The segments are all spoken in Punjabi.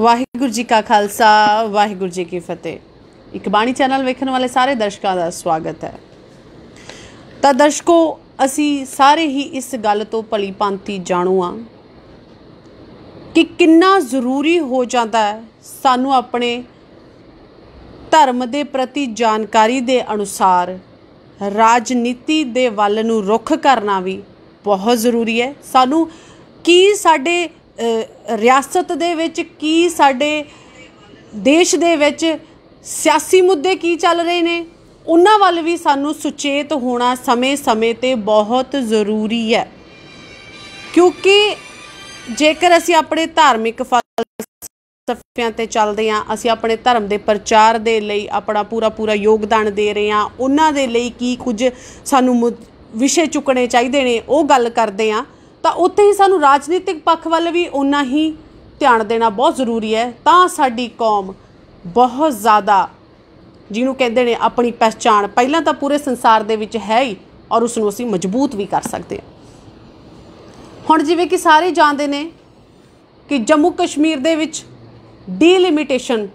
ਵਾਹਿਗੁਰੂ ਜੀ ਕਾ ਖਾਲਸਾ ਵਾਹਿਗੁਰੂ ਜੀ ਕੀ ਫਤਿਹ ਇੱਕ ਬਾਣੀ ਚੈਨਲ ਵੇਖਣ ਵਾਲੇ ਸਾਰੇ ਦਰਸ਼ਕਾਂ ਦਾ ਸਵਾਗਤ ਹੈ ਤਾਂ ਦਰਸ਼ਕੋ ਅਸੀਂ ਸਾਰੇ ਹੀ ਇਸ ਗੱਲ ਤੋਂ ਭਲੀ ਪੰਤੀ ਜਾਣੂ ਆ ਕਿ ਕਿੰਨਾ ਜ਼ਰੂਰੀ ਹੋ ਜਾਂਦਾ ਹੈ ਸਾਨੂੰ ਆਪਣੇ ਧਰਮ ਦੇ ਪ੍ਰਤੀ ਜਾਣਕਾਰੀ ਦੇ ਅਨੁਸਾਰ ਰਾਜਨੀਤੀ ਦੇ ਵੱਲ ਨੂੰ ਰੁਖ ਕਰਨਾ ਵੀ ਬਹੁਤ ਜ਼ਰੂਰੀ ਹੈ ਸਾਨੂੰ ਕੀ ਸਾਡੇ ਰਿਆਸਤ ਦੇ ਵਿੱਚ ਕੀ ਸਾਡੇ ਦੇਸ਼ ਦੇ ਵਿੱਚ ਸਿਆਸੀ ਮੁੱਦੇ ਕੀ ਚੱਲ ਰਹੇ ਨੇ ਉਹਨਾਂ ਵੱਲ ਵੀ ਸਾਨੂੰ ਸੁਚੇਤ ਹੋਣਾ ਸਮੇਂ-ਸਮੇਂ ਤੇ ਬਹੁਤ ਜ਼ਰੂਰੀ ਹੈ ਕਿਉਂਕਿ ਜੇਕਰ ਅਸੀਂ ਆਪਣੇ ਧਾਰਮਿਕ ਫਲਸਫਿਆਂ ਤੇ ਚੱਲਦੇ ਹਾਂ ਅਸੀਂ ਆਪਣੇ ਧਰਮ ਦੇ ਪ੍ਰਚਾਰ ਦੇ ਲਈ ਆਪਣਾ ਪੂਰਾ ਪੂਰਾ ਯੋਗਦਾਨ ਦੇ ਰਹੇ ਹਾਂ ਉਹਨਾਂ ਦੇ ਲਈ ਕੀ ਕੁਝ ਸਾਨੂੰ ਵਿਸ਼ੇ ਚੁੱਕਣੇ ਚਾਹੀਦੇ ਨੇ ਉਹ ਗੱਲ ਕਰਦੇ ਹਾਂ ਤਾਂ ਉੱਥੇ ਹੀ ਸਾਨੂੰ ਰਾਜਨੀਤਿਕ ਪੱਖ ਵੱਲ ਵੀ ਉਨਾ ਹੀ ਧਿਆਨ ਦੇਣਾ ਬਹੁਤ ਜ਼ਰੂਰੀ ਹੈ ਤਾਂ ਸਾਡੀ ਕੌਮ ਬਹੁਤ ਜ਼ਿਆਦਾ ਜਿਹਨੂੰ ਕਹਿੰਦੇ ਨੇ ਆਪਣੀ ਪਛਾਣ ਪਹਿਲਾਂ ਤਾਂ ਪੂਰੇ ਸੰਸਾਰ ਦੇ ਵਿੱਚ ਹੈ ਹੀ ਔਰ ਉਸ ਨੂੰ ਅਸੀਂ ਮਜ਼ਬੂਤ ਵੀ ਕਰ ਸਕਦੇ ਹਾਂ ਹੁਣ ਜਿਵੇਂ ਕਿ ਸਾਰੇ ਜਾਣਦੇ ਨੇ ਕਿ ਜੰਮੂ ਕਸ਼ਮੀਰ ਦੇ ਵਿੱਚ ਡੀਲਿਮਿਟੇਸ਼ਨ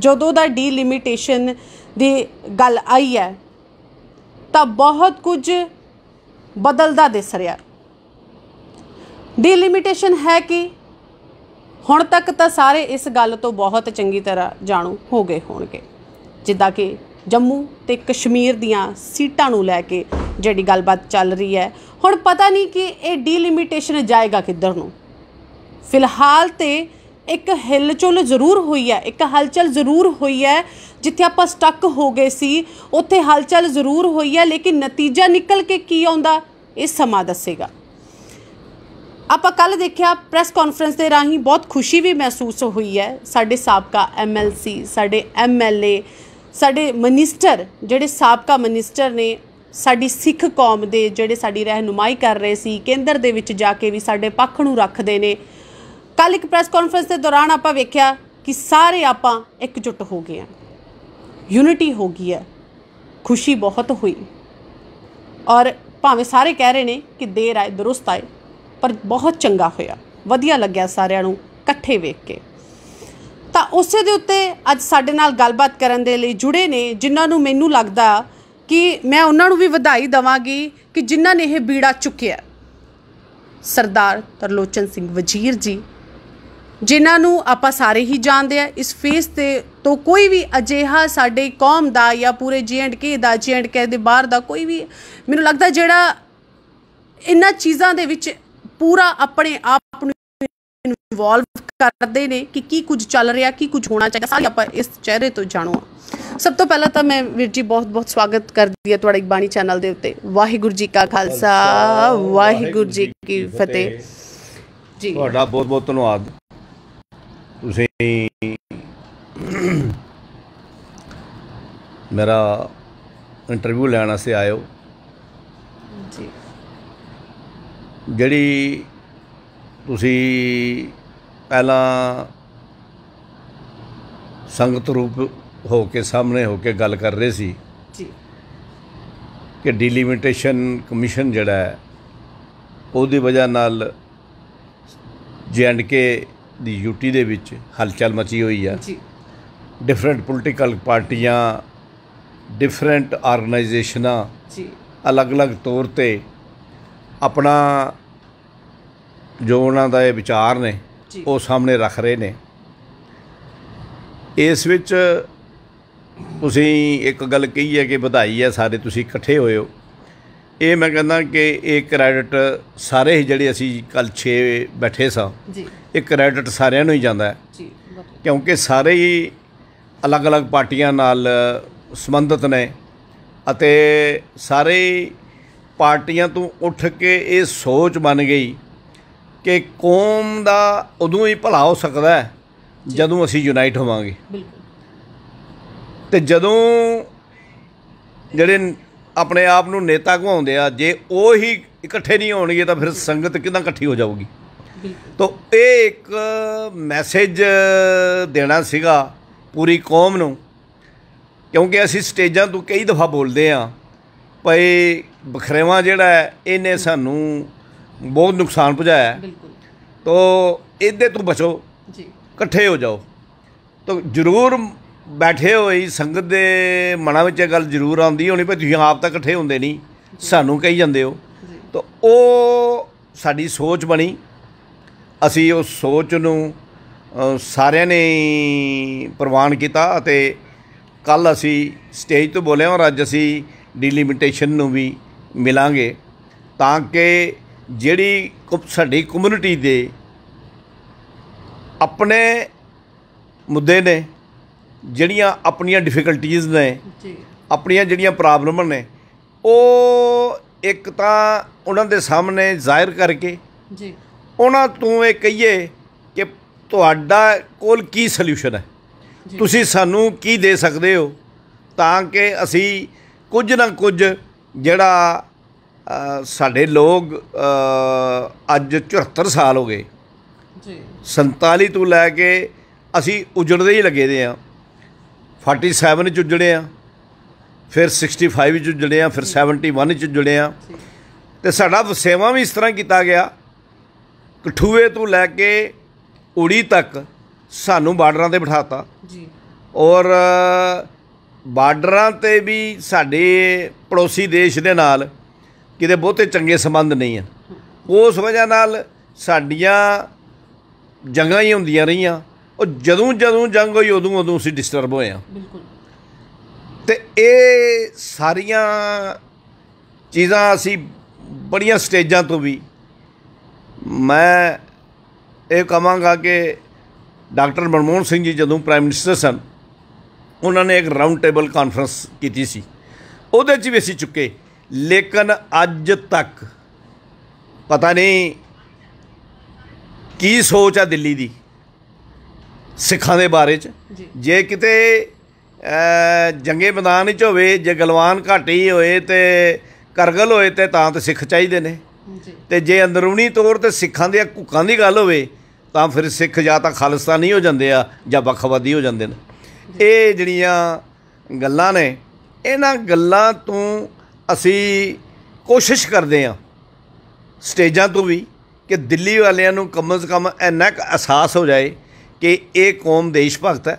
ਜਦੋਂ ਦਾ ਡੀਲਿਮਿਟੇਸ਼ਨ ਦੀ ਗੱਲ ਆਈ ਹੈ ਤਾਂ ਬਹੁਤ ਕੁਝ ਬਦਲਦਾ ਦਿਸ ਰਿਹਾ ਦੀ ਲਿਮਿਟੇਸ਼ਨ ਹੈ ਕਿ ਹੁਣ ਤੱਕ ਤਾਂ ਸਾਰੇ ਇਸ ਗੱਲ ਤੋਂ ਬਹੁਤ ਚੰਗੀ ਤਰ੍ਹਾਂ ਜਾਣੂ ਹੋ ਗਏ ਹੋਣਗੇ ਜਿੱਦਾਂ ਕਿ ਜੰਮੂ ਤੇ ਕਸ਼ਮੀਰ ਦੀਆਂ ਸੀਟਾਂ ਨੂੰ ਲੈ ਕੇ ਜਿਹੜੀ ਗੱਲਬਾਤ ਚੱਲ ਰਹੀ ਹੈ ਹੁਣ ਪਤਾ ਨਹੀਂ ਕਿ ਇਹ ਡੀਲਿਮਿਟੇਸ਼ਨ ਜਾਏਗਾ ਕਿੱਧਰ ਨੂੰ ਫਿਲਹਾਲ ਤੇ ਇੱਕ ਹਿਲਚੁਲ ਜ਼ਰੂਰ ਹੋਈ ਹੈ ਇੱਕ ਹਲਚਲ ਜ਼ਰੂਰ ਹੋਈ ਹੈ ਜਿੱਥੇ ਆਪਾਂ ਸਟਕ ਹੋ ਗਏ ਸੀ ਉੱਥੇ ਹਲਚਲ ਜ਼ਰੂਰ ਹੋਈ ਹੈ ਲੇਕਿਨ ਨਤੀਜਾ ਨਿਕਲ ਕੇ ਕੀ ਆਉਂਦਾ ਇਹ ਸਮਾਂ ਦੱਸੇਗਾ ਆਪਾਂ ਕੱਲ ਦੇਖਿਆ ਪ੍ਰੈਸ ਕਾਨਫਰੰਸ ਦੇ ਰਾਹੀਂ ਬਹੁਤ ਖੁਸ਼ੀ ਵੀ ਮਹਿਸੂਸ ਹੋਈ ਹੈ ਸਾਡੇ ਸਾਬਕਾ ਐਮਐਲਸੀ ਸਾਡੇ ਐਮਐਲਏ ਸਾਡੇ ਮਨਿਸਟਰ ਜਿਹੜੇ ਸਾਬਕਾ ਮਨਿਸਟਰ ਨੇ ਸਾਡੀ ਸਿੱਖ ਕੌਮ ਦੇ ਜਿਹੜੇ ਸਾਡੀ ਰਹਿਨੁਮਾਈ ਕਰ ਰਹੇ ਸੀ ਕੇਂਦਰ ਦੇ ਵਿੱਚ ਜਾ ਕੇ ਵੀ ਸਾਡੇ ਪੱਖ ਨੂੰ ਰੱਖਦੇ ਨੇ ਕੱਲ ਇੱਕ ਪ੍ਰੈਸ ਕਾਨਫਰੰਸ ਦੇ ਦੌਰਾਨ ਆਪਾਂ ਵੇਖਿਆ ਕਿ ਸਾਰੇ ਆਪਾਂ ਇਕਜੁੱਟ ਹੋ ਗਏ ਆ ਯੂਨਿਟੀ ਹੋ ਗਈ ਹੈ ਖੁਸ਼ੀ ਬਹੁਤ ਹੋਈ ਔਰ ਭਾਵੇਂ ਸਾਰੇ ਕਹਿ ਰਹੇ ਨੇ ਕਿ ਦੇਰ ਆਏ ਦਰੁਸਤ ਆਏ ਪਰ ਬਹੁਤ ਚੰਗਾ ਹੋਇਆ ਵਧੀਆ ਲੱਗਿਆ ਸਾਰਿਆਂ ਨੂੰ ਇਕੱਠੇ ਵੇਖ ਕੇ ਤਾਂ ਉਸੇ ਦੇ ਉੱਤੇ ਅੱਜ ਸਾਡੇ ਨਾਲ ਗੱਲਬਾਤ ਕਰਨ ਦੇ ਲਈ ਜੁੜੇ ਨੇ ਜਿਨ੍ਹਾਂ ਨੂੰ ਮੈਨੂੰ ਲੱਗਦਾ ਕਿ ਮੈਂ ਉਹਨਾਂ ਨੂੰ ਵੀ ਵਧਾਈ ਦਵਾਂਗੀ ਕਿ ਜਿਨ੍ਹਾਂ ਨੇ ਇਹ ਬੀੜਾ ਚੁੱਕਿਆ ਸਰਦਾਰ ਤਰਲੋਚਨ ਸਿੰਘ ਵਜੀਰ ਜੀ ਜਿਨ੍ਹਾਂ ਨੂੰ ਆਪਾਂ ਸਾਰੇ ਹੀ ਜਾਣਦੇ ਆ ਇਸ ਫੇਸ ਤੇ ਤੋਂ ਕੋਈ ਵੀ ਅਜੇਹਾ ਸਾਡੇ ਕੌਮ ਦਾ ਜਾਂ ਪੂਰੇ ਜੀਐਂਡਕੇ ਦਾ ਜੀਐਂਡਕੇ ਦੇ ਬਾਹਰ ਦਾ ਕੋਈ ਵੀ ਮੈਨੂੰ ਲੱਗਦਾ ਜਿਹੜਾ ਇਨ੍ਹਾਂ ਚੀਜ਼ਾਂ ਦੇ ਵਿੱਚ ਪੂਰਾ ਆਪਣੇ ਆਪ ਨੂੰ ਇਨਵੋਲਵ ਕਰਦੇ ਨੇ ਕਿ ਕੀ ਕੁਝ ਚੱਲ ਰਿਹਾ ਕੀ ਕੁਝ ਹੋਣਾ ਚਾਹੀਦਾ ਸਾਰੀ ਆਪਾਂ ਇਸ ਚਿਹਰੇ ਤੋਂ ਜਾਣੋ ਸਭ ਤੋਂ ਪਹਿਲਾਂ ਤਾਂ ਮੈਂ ਵੀਰ ਜੀ ਬਹੁਤ ਬਹੁਤ ਸਵਾਗਤ ਕਰਦੀ ਹਾਂ ਤੁਹਾਡੇ ਬਾਣੀ ਚੈਨਲ ਦੇ ਉੱਤੇ ਵਾਹਿਗੁਰੂ ਜੀ ਕਾ ਖਾਲਸਾ ਵਾਹਿਗੁਰੂ ਜੀ ਕੀ ਫਤਿਹ ਜੀ ਤੁਹਾਡਾ ਬਹੁਤ ਬਹੁਤ ਧੰਨਵਾਦ ਤੁਸੀਂ ਮੇਰਾ ਇੰਟਰਵਿਊ ਲੈਣ ਆਸੇ ਆਇਓ ਜੀ ਜਿਹੜੀ ਤੁਸੀਂ ਪਹਿਲਾਂ ਸੰਗਤ ਰੂਪ ਹੋ ਕੇ ਸਾਹਮਣੇ ਹੋ ਕੇ ਗੱਲ ਕਰ ਰਹੇ ਸੀ ਜੀ ਕਿ ਡਿਲਿਮਿਟੇਸ਼ਨ ਕਮਿਸ਼ਨ ਜਿਹੜਾ ਹੈ ਉਹਦੀ ਵਜ੍ਹਾ ਨਾਲ ਜੀਐਂਡਕੇ ਦੀ ਯੂਟੀ ਦੇ ਵਿੱਚ ਹਲਚਲ ਮਚੀ ਹੋਈ ਆ ਜੀ ਡਿਫਰੈਂਟ ਪੋਲੀਟੀਕਲ ਪਾਰਟੀਆਂ ਡਿਫਰੈਂਟ ਆਰਗੇਨਾਈਜੇਸ਼ਨਾਂ ਜੀ ਅਲੱਗ-ਅਲੱਗ ਤੌਰ ਤੇ ਆਪਣਾ ਜੋ ਉਹਨਾਂ ਦਾ ਇਹ ਵਿਚਾਰ ਨੇ ਉਹ ਸਾਹਮਣੇ ਰੱਖ ਰਹੇ ਨੇ ਇਸ ਵਿੱਚ ਤੁਸੀਂ ਇੱਕ ਗੱਲ ਕਹੀ ਹੈ ਕਿ ਵਧਾਈ ਹੈ ਸਾਰੇ ਤੁਸੀਂ ਇਕੱਠੇ ਹੋਏ ਹੋ ਇਹ ਮੈਂ ਕਹਿੰਦਾ ਕਿ ਇਹ ਕ੍ਰੈਡਿਟ ਸਾਰੇ ਹੀ ਜਿਹੜੇ ਅਸੀਂ ਕੱਲ 6 ਬੈਠੇ ਸਾਂ ਜੀ ਇਹ ਕ੍ਰੈਡਿਟ ਸਾਰਿਆਂ ਨੂੰ ਹੀ ਜਾਂਦਾ ਹੈ ਜੀ ਕਿਉਂਕਿ ਸਾਰੇ ਹੀ ਅਲੱਗ-ਅਲੱਗ ਪਾਰਟੀਆਂ ਨਾਲ ਸੰਬੰਧਿਤ ਨੇ ਅਤੇ ਸਾਰੇ ਪਾਰਟੀਆਂ ਤੋਂ ਉੱਠ ਕੇ ਇਹ ਸੋਚ ਬਣ ਗਈ ਕਿ ਕੌਮ ਦਾ ਉਦੋਂ ਹੀ ਭਲਾ ਹੋ ਸਕਦਾ ਹੈ ਜਦੋਂ ਅਸੀਂ ਯੂਨਾਈਟ ਹੋਵਾਂਗੇ ਤੇ ਜਦੋਂ ਜਿਹੜੇ ਆਪਣੇ ਆਪ ਨੂੰ ਨੇਤਾ ਘਵਾਉਂਦੇ ਆ ਜੇ ਉਹ ਹੀ ਇਕੱਠੇ ਨਹੀਂ ਹੋਣਗੇ ਤਾਂ ਫਿਰ ਸੰਗਤ ਕਿਦਾਂ ਇਕੱਠੀ ਹੋ ਜਾਊਗੀ ਤਾਂ ਇਹ ਇੱਕ ਮੈਸੇਜ ਦੇਣਾ ਸੀਗਾ ਪੂਰੀ ਕੌਮ ਨੂੰ ਕਿਉਂਕਿ ਅਸੀਂ ਸਟੇਜਾਂ ਤੋਂ ਕਈ ਦਫਾ ਬੋਲਦੇ ਆ ਪਏ ਬਖਰੇਵਾ ਜਿਹੜਾ ਇਹਨੇ ਸਾਨੂੰ ਬਹੁਤ ਨੁਕਸਾਨ ਪਹੁੰਚਾਇਆ ਬਿਲਕੁਲ ਤੋ ਇਹਦੇ ਤੋਂ ਬਚੋ ਜੀ ਇਕੱਠੇ ਹੋ ਜਾਓ ਤੋ ਜ਼ਰੂਰ ਬੈਠੇ ਹੋਈ ਸੰਗਤ ਦੇ ਮਨਾਂ ਵਿੱਚ ਇਹ ਗੱਲ ਜ਼ਰੂਰ ਆਉਂਦੀ ਹੋਣੀ ਭਈ ਤੁਸੀਂ ਆਪ ਤਾਂ ਇਕੱਠੇ ਹੁੰਦੇ ਨਹੀਂ ਸਾਨੂੰ ਕਹੀ ਜਾਂਦੇ ਹੋ ਤੋ ਉਹ ਸਾਡੀ ਸੋਚ ਬਣੀ ਅਸੀਂ ਉਸ ਸੋਚ ਨੂੰ ਸਾਰਿਆਂ ਨੇ ਪ੍ਰਵਾਨ ਕੀਤਾ ਅਤੇ ਕੱਲ ਅਸੀਂ ਸਟੇਜ ਤੋਂ ਬੋਲੇ ਹਾਂ ਅੱਜ ਅਸੀਂ ਡਿਲੀਮਿਟੇਸ਼ਨ ਨੂੰ ਵੀ ਮਿਲਾਂਗੇ ਤਾਂ ਕਿ ਜਿਹੜੀ ਸਾਡੀ ਕਮਿਊਨਿਟੀ ਦੇ ਆਪਣੇ ਮੁੱਦੇ ਨੇ ਜਿਹੜੀਆਂ ਆਪਣੀਆਂ ਡਿਫਿਕਲਟੀਜ਼ ਨੇ ਜੀ ਆਪਣੀਆਂ ਜਿਹੜੀਆਂ ਪ੍ਰੋਬਲਮਾਂ ਨੇ ਉਹ ਇੱਕ ਤਾਂ ਉਹਨਾਂ ਦੇ ਸਾਹਮਣੇ ਜ਼ਾਹਿਰ ਕਰਕੇ ਜੀ ਉਹਨਾਂ ਤੋਂ ਇਹ ਕਹੀਏ ਕਿ ਤੁਹਾਡਾ ਕੋਲ ਕੀ ਸੋਲੂਸ਼ਨ ਹੈ ਤੁਸੀਂ ਸਾਨੂੰ ਕੀ ਦੇ ਸਕਦੇ ਹੋ ਤਾਂ ਕਿ ਅਸੀਂ ਕੁਝ ਨਾ ਕੁਝ ਜਿਹੜਾ ਸਾਡੇ ਲੋਕ ਅੱਜ 74 ਸਾਲ ਹੋ ਗਏ ਜੀ 47 ਤੋਂ ਲੈ ਕੇ ਅਸੀਂ ਉਜੜਦੇ ਹੀ ਲੱਗੇ ਦੇ ਆ 47 ਵਿੱਚ ਉਜੜੇ ਆ ਫਿਰ 65 ਵਿੱਚ ਉਜੜੇ ਆ ਫਿਰ 71 ਵਿੱਚ ਉਜੜੇ ਆ ਤੇ ਸਾਡਾ ਵਸੇਵਾ ਵੀ ਇਸ ਤਰ੍ਹਾਂ ਕੀਤਾ ਗਿਆ ਕਠੂਏ ਤੋਂ ਲੈ ਕੇ ਉੜੀ ਤੱਕ ਸਾਨੂੰ ਬਾਰਡਰਾਂ ਤੇ ਬਿਠਾਤਾ ਜੀ ਔਰ ਬਾਰਡਰਾਂ ਤੇ ਵੀ ਸਾਡੇ ਪੜੋਸੀ ਦੇਸ਼ ਦੇ ਨਾਲ ਕਿਤੇ ਬਹੁਤੇ ਚੰਗੇ ਸੰਬੰਧ ਨਹੀਂ ਆ ਉਸ ਵਜ੍ਹਾ ਨਾਲ ਸਾਡੀਆਂ ਜੰਗਾਂ ਹੀ ਹੁੰਦੀਆਂ ਰਹੀਆਂ ਉਹ ਜਦੋਂ ਜਦੋਂ ਜੰਗ ਹੋਈ ਉਦੋਂ ਉਦੋਂ ਅਸੀਂ ਡਿਸਟਰਬ ਹੋਏ ਆ ਬਿਲਕੁਲ ਤੇ ਇਹ ਸਾਰੀਆਂ ਚੀਜ਼ਾਂ ਅਸੀਂ ਬੜੀਆਂ ਸਟੇਜਾਂ ਤੋਂ ਵੀ ਮੈਂ ਇਹ ਕਹਾਂਗਾ ਕਿ ਡਾਕਟਰ ਮਨਮੋਹਨ ਸਿੰਘ ਜੀ ਜਦੋਂ ਪ੍ਰਾਈਮ ਮਿਨਿਸਟਰ ਸਨ ਉਹਨਾਂ ਨੇ ਇੱਕ ਰਾਉਂਡ ਟੇਬਲ ਕਾਨਫਰੰਸ ਕੀਤੀ ਸੀ ਉਹਦੇ 'ਚ ਵੀ ਅਸੀਂ ਚੁੱਕੇ ਲੇਕਿਨ ਅੱਜ ਤੱਕ ਪਤਾ ਨਹੀਂ ਕੀ ਸੋਚ ਆ ਦਿੱਲੀ ਦੀ ਸਿੱਖਾਂ ਦੇ ਬਾਰੇ ਚ ਜੇ ਕਿਤੇ ਜੰਗੇ ਮੈਦਾਨ ਵਿੱਚ ਹੋਵੇ ਜੇ ਗਲਵਾਨ ਘਾਟੀ ਹੋਏ ਤੇ ਕਰਗਲ ਹੋਏ ਤੇ ਤਾਂ ਤਾਂ ਸਿੱਖ ਚਾਹੀਦੇ ਨੇ ਤੇ ਜੇ ਅੰਦਰੂਨੀ ਤੌਰ ਤੇ ਸਿੱਖਾਂ ਦੇ ਕੁੱਕਾਂ ਦੀ ਗੱਲ ਹੋਵੇ ਤਾਂ ਫਿਰ ਸਿੱਖ ਜਾਂ ਤਾਂ ਖਾਲਿਸਤਾਨੀ ਹੋ ਜਾਂਦੇ ਆ ਜਾਂ ਬਖਵਾਦੀ ਹੋ ਜਾਂਦੇ ਨੇ ਇਹ ਜਿਹੜੀਆਂ ਗੱਲਾਂ ਨੇ ਇਹਨਾਂ ਗੱਲਾਂ ਤੋਂ ਅਸੀਂ ਕੋਸ਼ਿਸ਼ ਕਰਦੇ ਆ ਸਟੇਜਾਂ ਤੋਂ ਵੀ ਕਿ ਦਿੱਲੀ ਵਾਲਿਆਂ ਨੂੰ ਕਮ ਸੇ ਕਮ ਇੰਨਾ ਕੁ ਅਹਿਸਾਸ ਹੋ ਜਾਏ ਕਿ ਇਹ ਕੌਮ ਦੇਸ਼ ਭਗਤ ਹੈ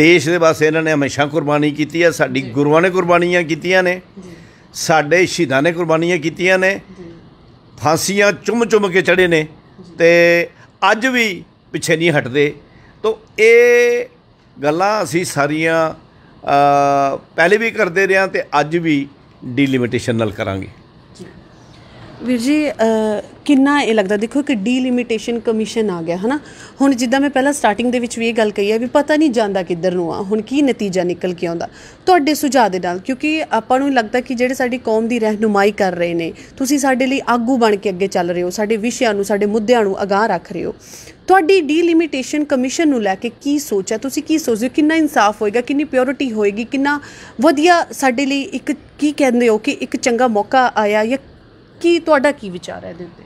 ਦੇਸ਼ ਦੇ ਵਾਸਤੇ ਇਹਨਾਂ ਨੇ ਹਮੇਸ਼ਾ ਕੁਰਬਾਨੀ ਕੀਤੀ ਹੈ ਸਾਡੀ ਗੁਰੂਆਂ ਨੇ ਕੁਰਬਾਨੀਆਂ ਕੀਤੀਆਂ ਨੇ ਸਾਡੇ ਸ਼ਹੀਦਾਂ ਨੇ ਕੁਰਬਾਨੀਆਂ ਕੀਤੀਆਂ ਨੇ ਫਾਂਸੀਆਂ ਚੁੰਮ-ਚੁੰਮ ਕੇ ਚੜੇ ਨੇ ਤੇ ਅੱਜ ਵੀ ਪਿੱਛੇ ਨਹੀਂ ਹਟਦੇ ਤੋਂ ਇਹ ਗੱਲਾਂ ਅਸੀਂ ਸਾਰੀਆਂ ਪਹਿਲੇ ਵੀ ਕਰਦੇ ਰਿਆਂ ਤੇ ਅੱਜ ਵੀ ਡੀਲਿਮਿਟੇਸ਼ਨ ਨਾਲ ਕਰਾਂਗੇ ਵੀਰ ਜੀ ਕਿੰਨਾ ਇਹ ਲੱਗਦਾ ਦੇਖੋ ਕਿ ਡੀਲਿਮਿਟੇਸ਼ਨ ਕਮਿਸ਼ਨ ਆ ਗਿਆ ਹਨਾ ਹੁਣ ਜਿੱਦਾਂ ਮੈਂ ਪਹਿਲਾਂ ਸਟਾਰਟਿੰਗ ਦੇ ਵਿੱਚ ਵੀ ਇਹ ਗੱਲ ਕਹੀ ਹੈ ਵੀ ਪਤਾ ਨਹੀਂ ਜਾਂਦਾ ਕਿੱਧਰ ਨੂੰ ਆ ਹੁਣ ਕੀ ਨਤੀਜਾ ਨਿਕਲ ਕੇ ਆਉਂਦਾ ਤੁਹਾਡੇ ਸੁਝਾਅ ਦੇ ਨਾਲ ਕਿਉਂਕਿ ਆਪਾਂ ਨੂੰ ਲੱਗਦਾ ਕਿ ਜਿਹੜੇ ਸਾਡੀ ਕੌਮ ਦੀ ਰਹਿਨੁਮਾਈ ਕਰ ਰਹੇ ਨੇ ਤੁਸੀਂ ਸਾਡੇ ਲਈ ਆਗੂ ਬਣ ਕੇ ਅੱਗੇ ਚੱਲ ਰਹੇ ਹੋ ਸਾਡੇ ਵਿਸ਼ਿਆਂ ਨੂੰ ਸਾਡੇ ਮੁੱਦਿਆਂ ਨੂੰ ਅਗਾਹ ਰੱਖ ਰਹੇ ਹੋ ਤੁਹਾਡੀ ਡੀਲਿਮਿਟੇਸ਼ਨ ਕਮਿਸ਼ਨ ਨੂੰ ਲੈ ਕੇ ਕੀ ਸੋਚ ਹੈ ਤੁਸੀਂ ਕੀ ਸੋਚਦੇ ਹੋ ਕਿੰਨਾ ਇਨਸਾਫ ਹੋਏਗਾ ਕਿੰਨੀ ਪਿਓਰਿਟੀ ਹੋਏਗੀ ਕਿੰਨਾ ਵਧੀਆ ਸਾਡੇ ਲਈ ਇੱਕ ਕੀ ਕਹਿੰਦੇ ਹੋ ਕਿ ਇੱਕ ਚੰਗਾ ਮੌਕਾ ਆਇਆ ਜਾਂ ਕੀ ਤੁਹਾਡਾ ਕੀ ਵਿਚਾਰ ਹੈ ਇਹਦੇ ਉੱਤੇ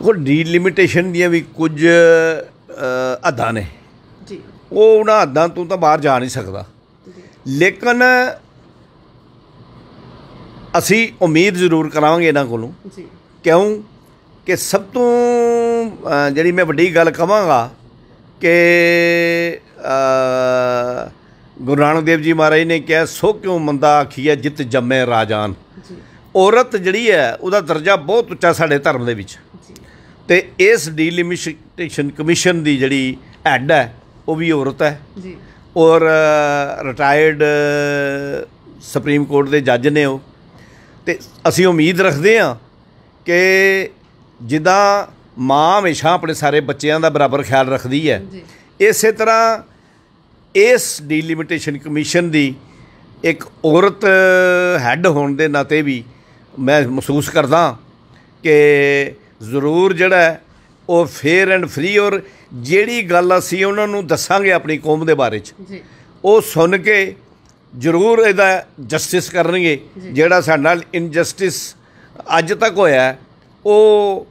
ਉਹ ਡੀਲਿਮਿਟੇਸ਼ਨ ਦੀਆਂ ਵੀ ਕੁਝ ਅਧਾਂ ਨੇ ਜੀ ਉਹ ਉਹਨਾਂ ਅਧਾਂ ਤੋਂ ਤਾਂ ਬਾਹਰ ਜਾ ਨਹੀਂ ਸਕਦਾ ਲੇਕਿਨ ਅਸੀਂ ਉਮੀਦ ਜ਼ਰੂਰ ਕਰਾਂਗੇ ਇਹਨਾਂ ਕੋਲੋਂ ਜੀ ਕਿਉਂ ਕਿ ਸਭ ਤੋਂ ਜਿਹੜੀ ਮੈਂ ਵੱਡੀ ਗੱਲ ਕਹਾਂਗਾ ਕਿ ਗੁਰੂ ਨਾਨਕ ਦੇਵ ਜੀ ਮਹਾਰਾਜ ਨੇ ਕਿਹਾ ਸੋ ਕਿਉਂ ਮੰਦਾ ਆਖੀਐ ਜਿਤ ਜੰਮੇ ਰਾਜਾਨ ਜੀ ਔਰਤ ਜਿਹੜੀ ਹੈ ਉਹਦਾ ਦਰਜਾ ਬਹੁਤ ਉੱਚਾ ਸਾਡੇ ਧਰਮ ਦੇ ਵਿੱਚ ਤੇ ਇਸ ਡੀਲਿਮਿਟੇਸ਼ਨ ਕਮਿਸ਼ਨ ਦੀ ਜਿਹੜੀ ਹੈਡ ਹੈ ਉਹ ਵੀ ਔਰਤ ਹੈ ਜੀ ਔਰ ਰਿਟਾਇਰਡ ਸੁਪਰੀਮ ਕੋਰਟ ਦੇ ਜੱਜ ਨੇ ਉਹ ਤੇ ਅਸੀਂ ਉਮੀਦ ਰੱਖਦੇ ਹਾਂ ਕਿ ਜਿੱਦਾਂ ਮਾਂ ਹਮੇਸ਼ਾ ਆਪਣੇ ਸਾਰੇ ਬੱਚਿਆਂ ਦਾ ਬਰਾਬਰ ਖਿਆਲ ਰੱਖਦੀ ਹੈ ਇਸੇ ਤਰ੍ਹਾਂ ਇਸ ਡੀਲਿਮਿਟੇਸ਼ਨ ਕਮਿਸ਼ਨ ਦੀ ਇੱਕ ਔਰਤ ਹੈੱਡ ਹੋਣ ਦੇ ਨਾਤੇ ਵੀ ਮੈਂ ਮਹਿਸੂਸ ਕਰਦਾ ਕਿ ਜ਼ਰੂਰ ਜਿਹੜਾ ਉਹ ਫੇਅਰ ਐਂਡ ਫ੍ਰੀ ਔਰ ਜਿਹੜੀ ਗੱਲ ਅਸੀਂ ਉਹਨਾਂ ਨੂੰ ਦੱਸਾਂਗੇ ਆਪਣੀ ਕੌਮ ਦੇ ਬਾਰੇ 'ਚ ਜੀ ਉਹ ਸੁਣ ਕੇ ਜ਼ਰੂਰ ਇਹਦਾ ਜਸਟਿਸ ਕਰਨਗੇ ਜਿਹੜਾ ਸਾਡੇ ਨਾਲ ਇਨਜਸਟਿਸ ਅੱਜ ਤੱਕ ਹੋਇਆ ਉਹ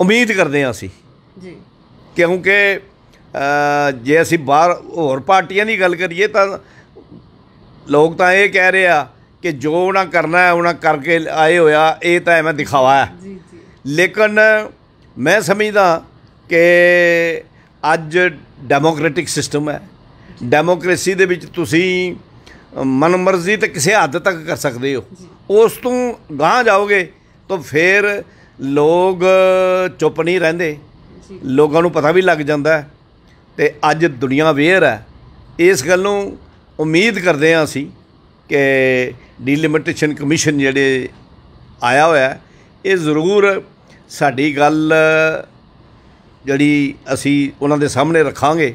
ਉਮੀਦ ਕਰਦੇ ਹਾਂ ਅਸੀਂ ਜੀ ਕਿਉਂਕਿ ਜੇ ਅਸੀਂ ਬਾਹਰ ਹੋਰ ਪਾਰਟੀਆਂ ਦੀ ਗੱਲ ਕਰੀਏ ਤਾਂ ਲੋਕ ਤਾਂ ਇਹ ਕਹਿ ਰਹੇ ਆ ਕਿ ਜੋ ਉਹਨਾਂ ਕਰਨਾ ਹੈ ਉਹਨਾਂ ਕਰਕੇ ਆਏ ਹੋਇਆ ਇਹ ਤਾਂ ਐਵੇਂ ਦਿਖਾਵਾ ਹੈ ਜੀ ਜੀ ਲੇਕਿਨ ਮੈਂ ਸਮਝਦਾ ਕਿ ਅੱਜ ਡੈਮੋਕ੍ਰੈਟਿਕ ਸਿਸਟਮ ਹੈ ਡੈਮੋਕ੍ਰੇਸੀ ਦੇ ਵਿੱਚ ਤੁਸੀਂ ਮਨਮਰਜ਼ੀ ਤੇ ਕਿਸੇ ਹੱਦ ਤੱਕ ਕਰ ਸਕਦੇ ਹੋ ਉਸ ਤੋਂ ਗਾਂ ਜਾਓਗੇ ਤਾਂ ਫੇਰ ਲੋਕ ਚੁੱਪ ਨਹੀਂ ਰਹਿੰਦੇ ਲੋਕਾਂ ਨੂੰ ਪਤਾ ਵੀ ਲੱਗ ਜਾਂਦਾ ਤੇ ਅੱਜ ਦੁਨੀਆ ਵੇਅਰ ਹੈ ਇਸ ਗੱਲ ਨੂੰ ਉਮੀਦ ਕਰਦੇ ਹਾਂ ਅਸੀਂ ਕਿ ਡੀਲਿਮਿਟੇਸ਼ਨ ਕਮਿਸ਼ਨ ਜਿਹੜੇ ਆਇਆ ਹੋਇਆ ਇਹ ਜ਼ਰੂਰ ਸਾਡੀ ਗੱਲ ਜਿਹੜੀ ਅਸੀਂ ਉਹਨਾਂ ਦੇ ਸਾਹਮਣੇ ਰੱਖਾਂਗੇ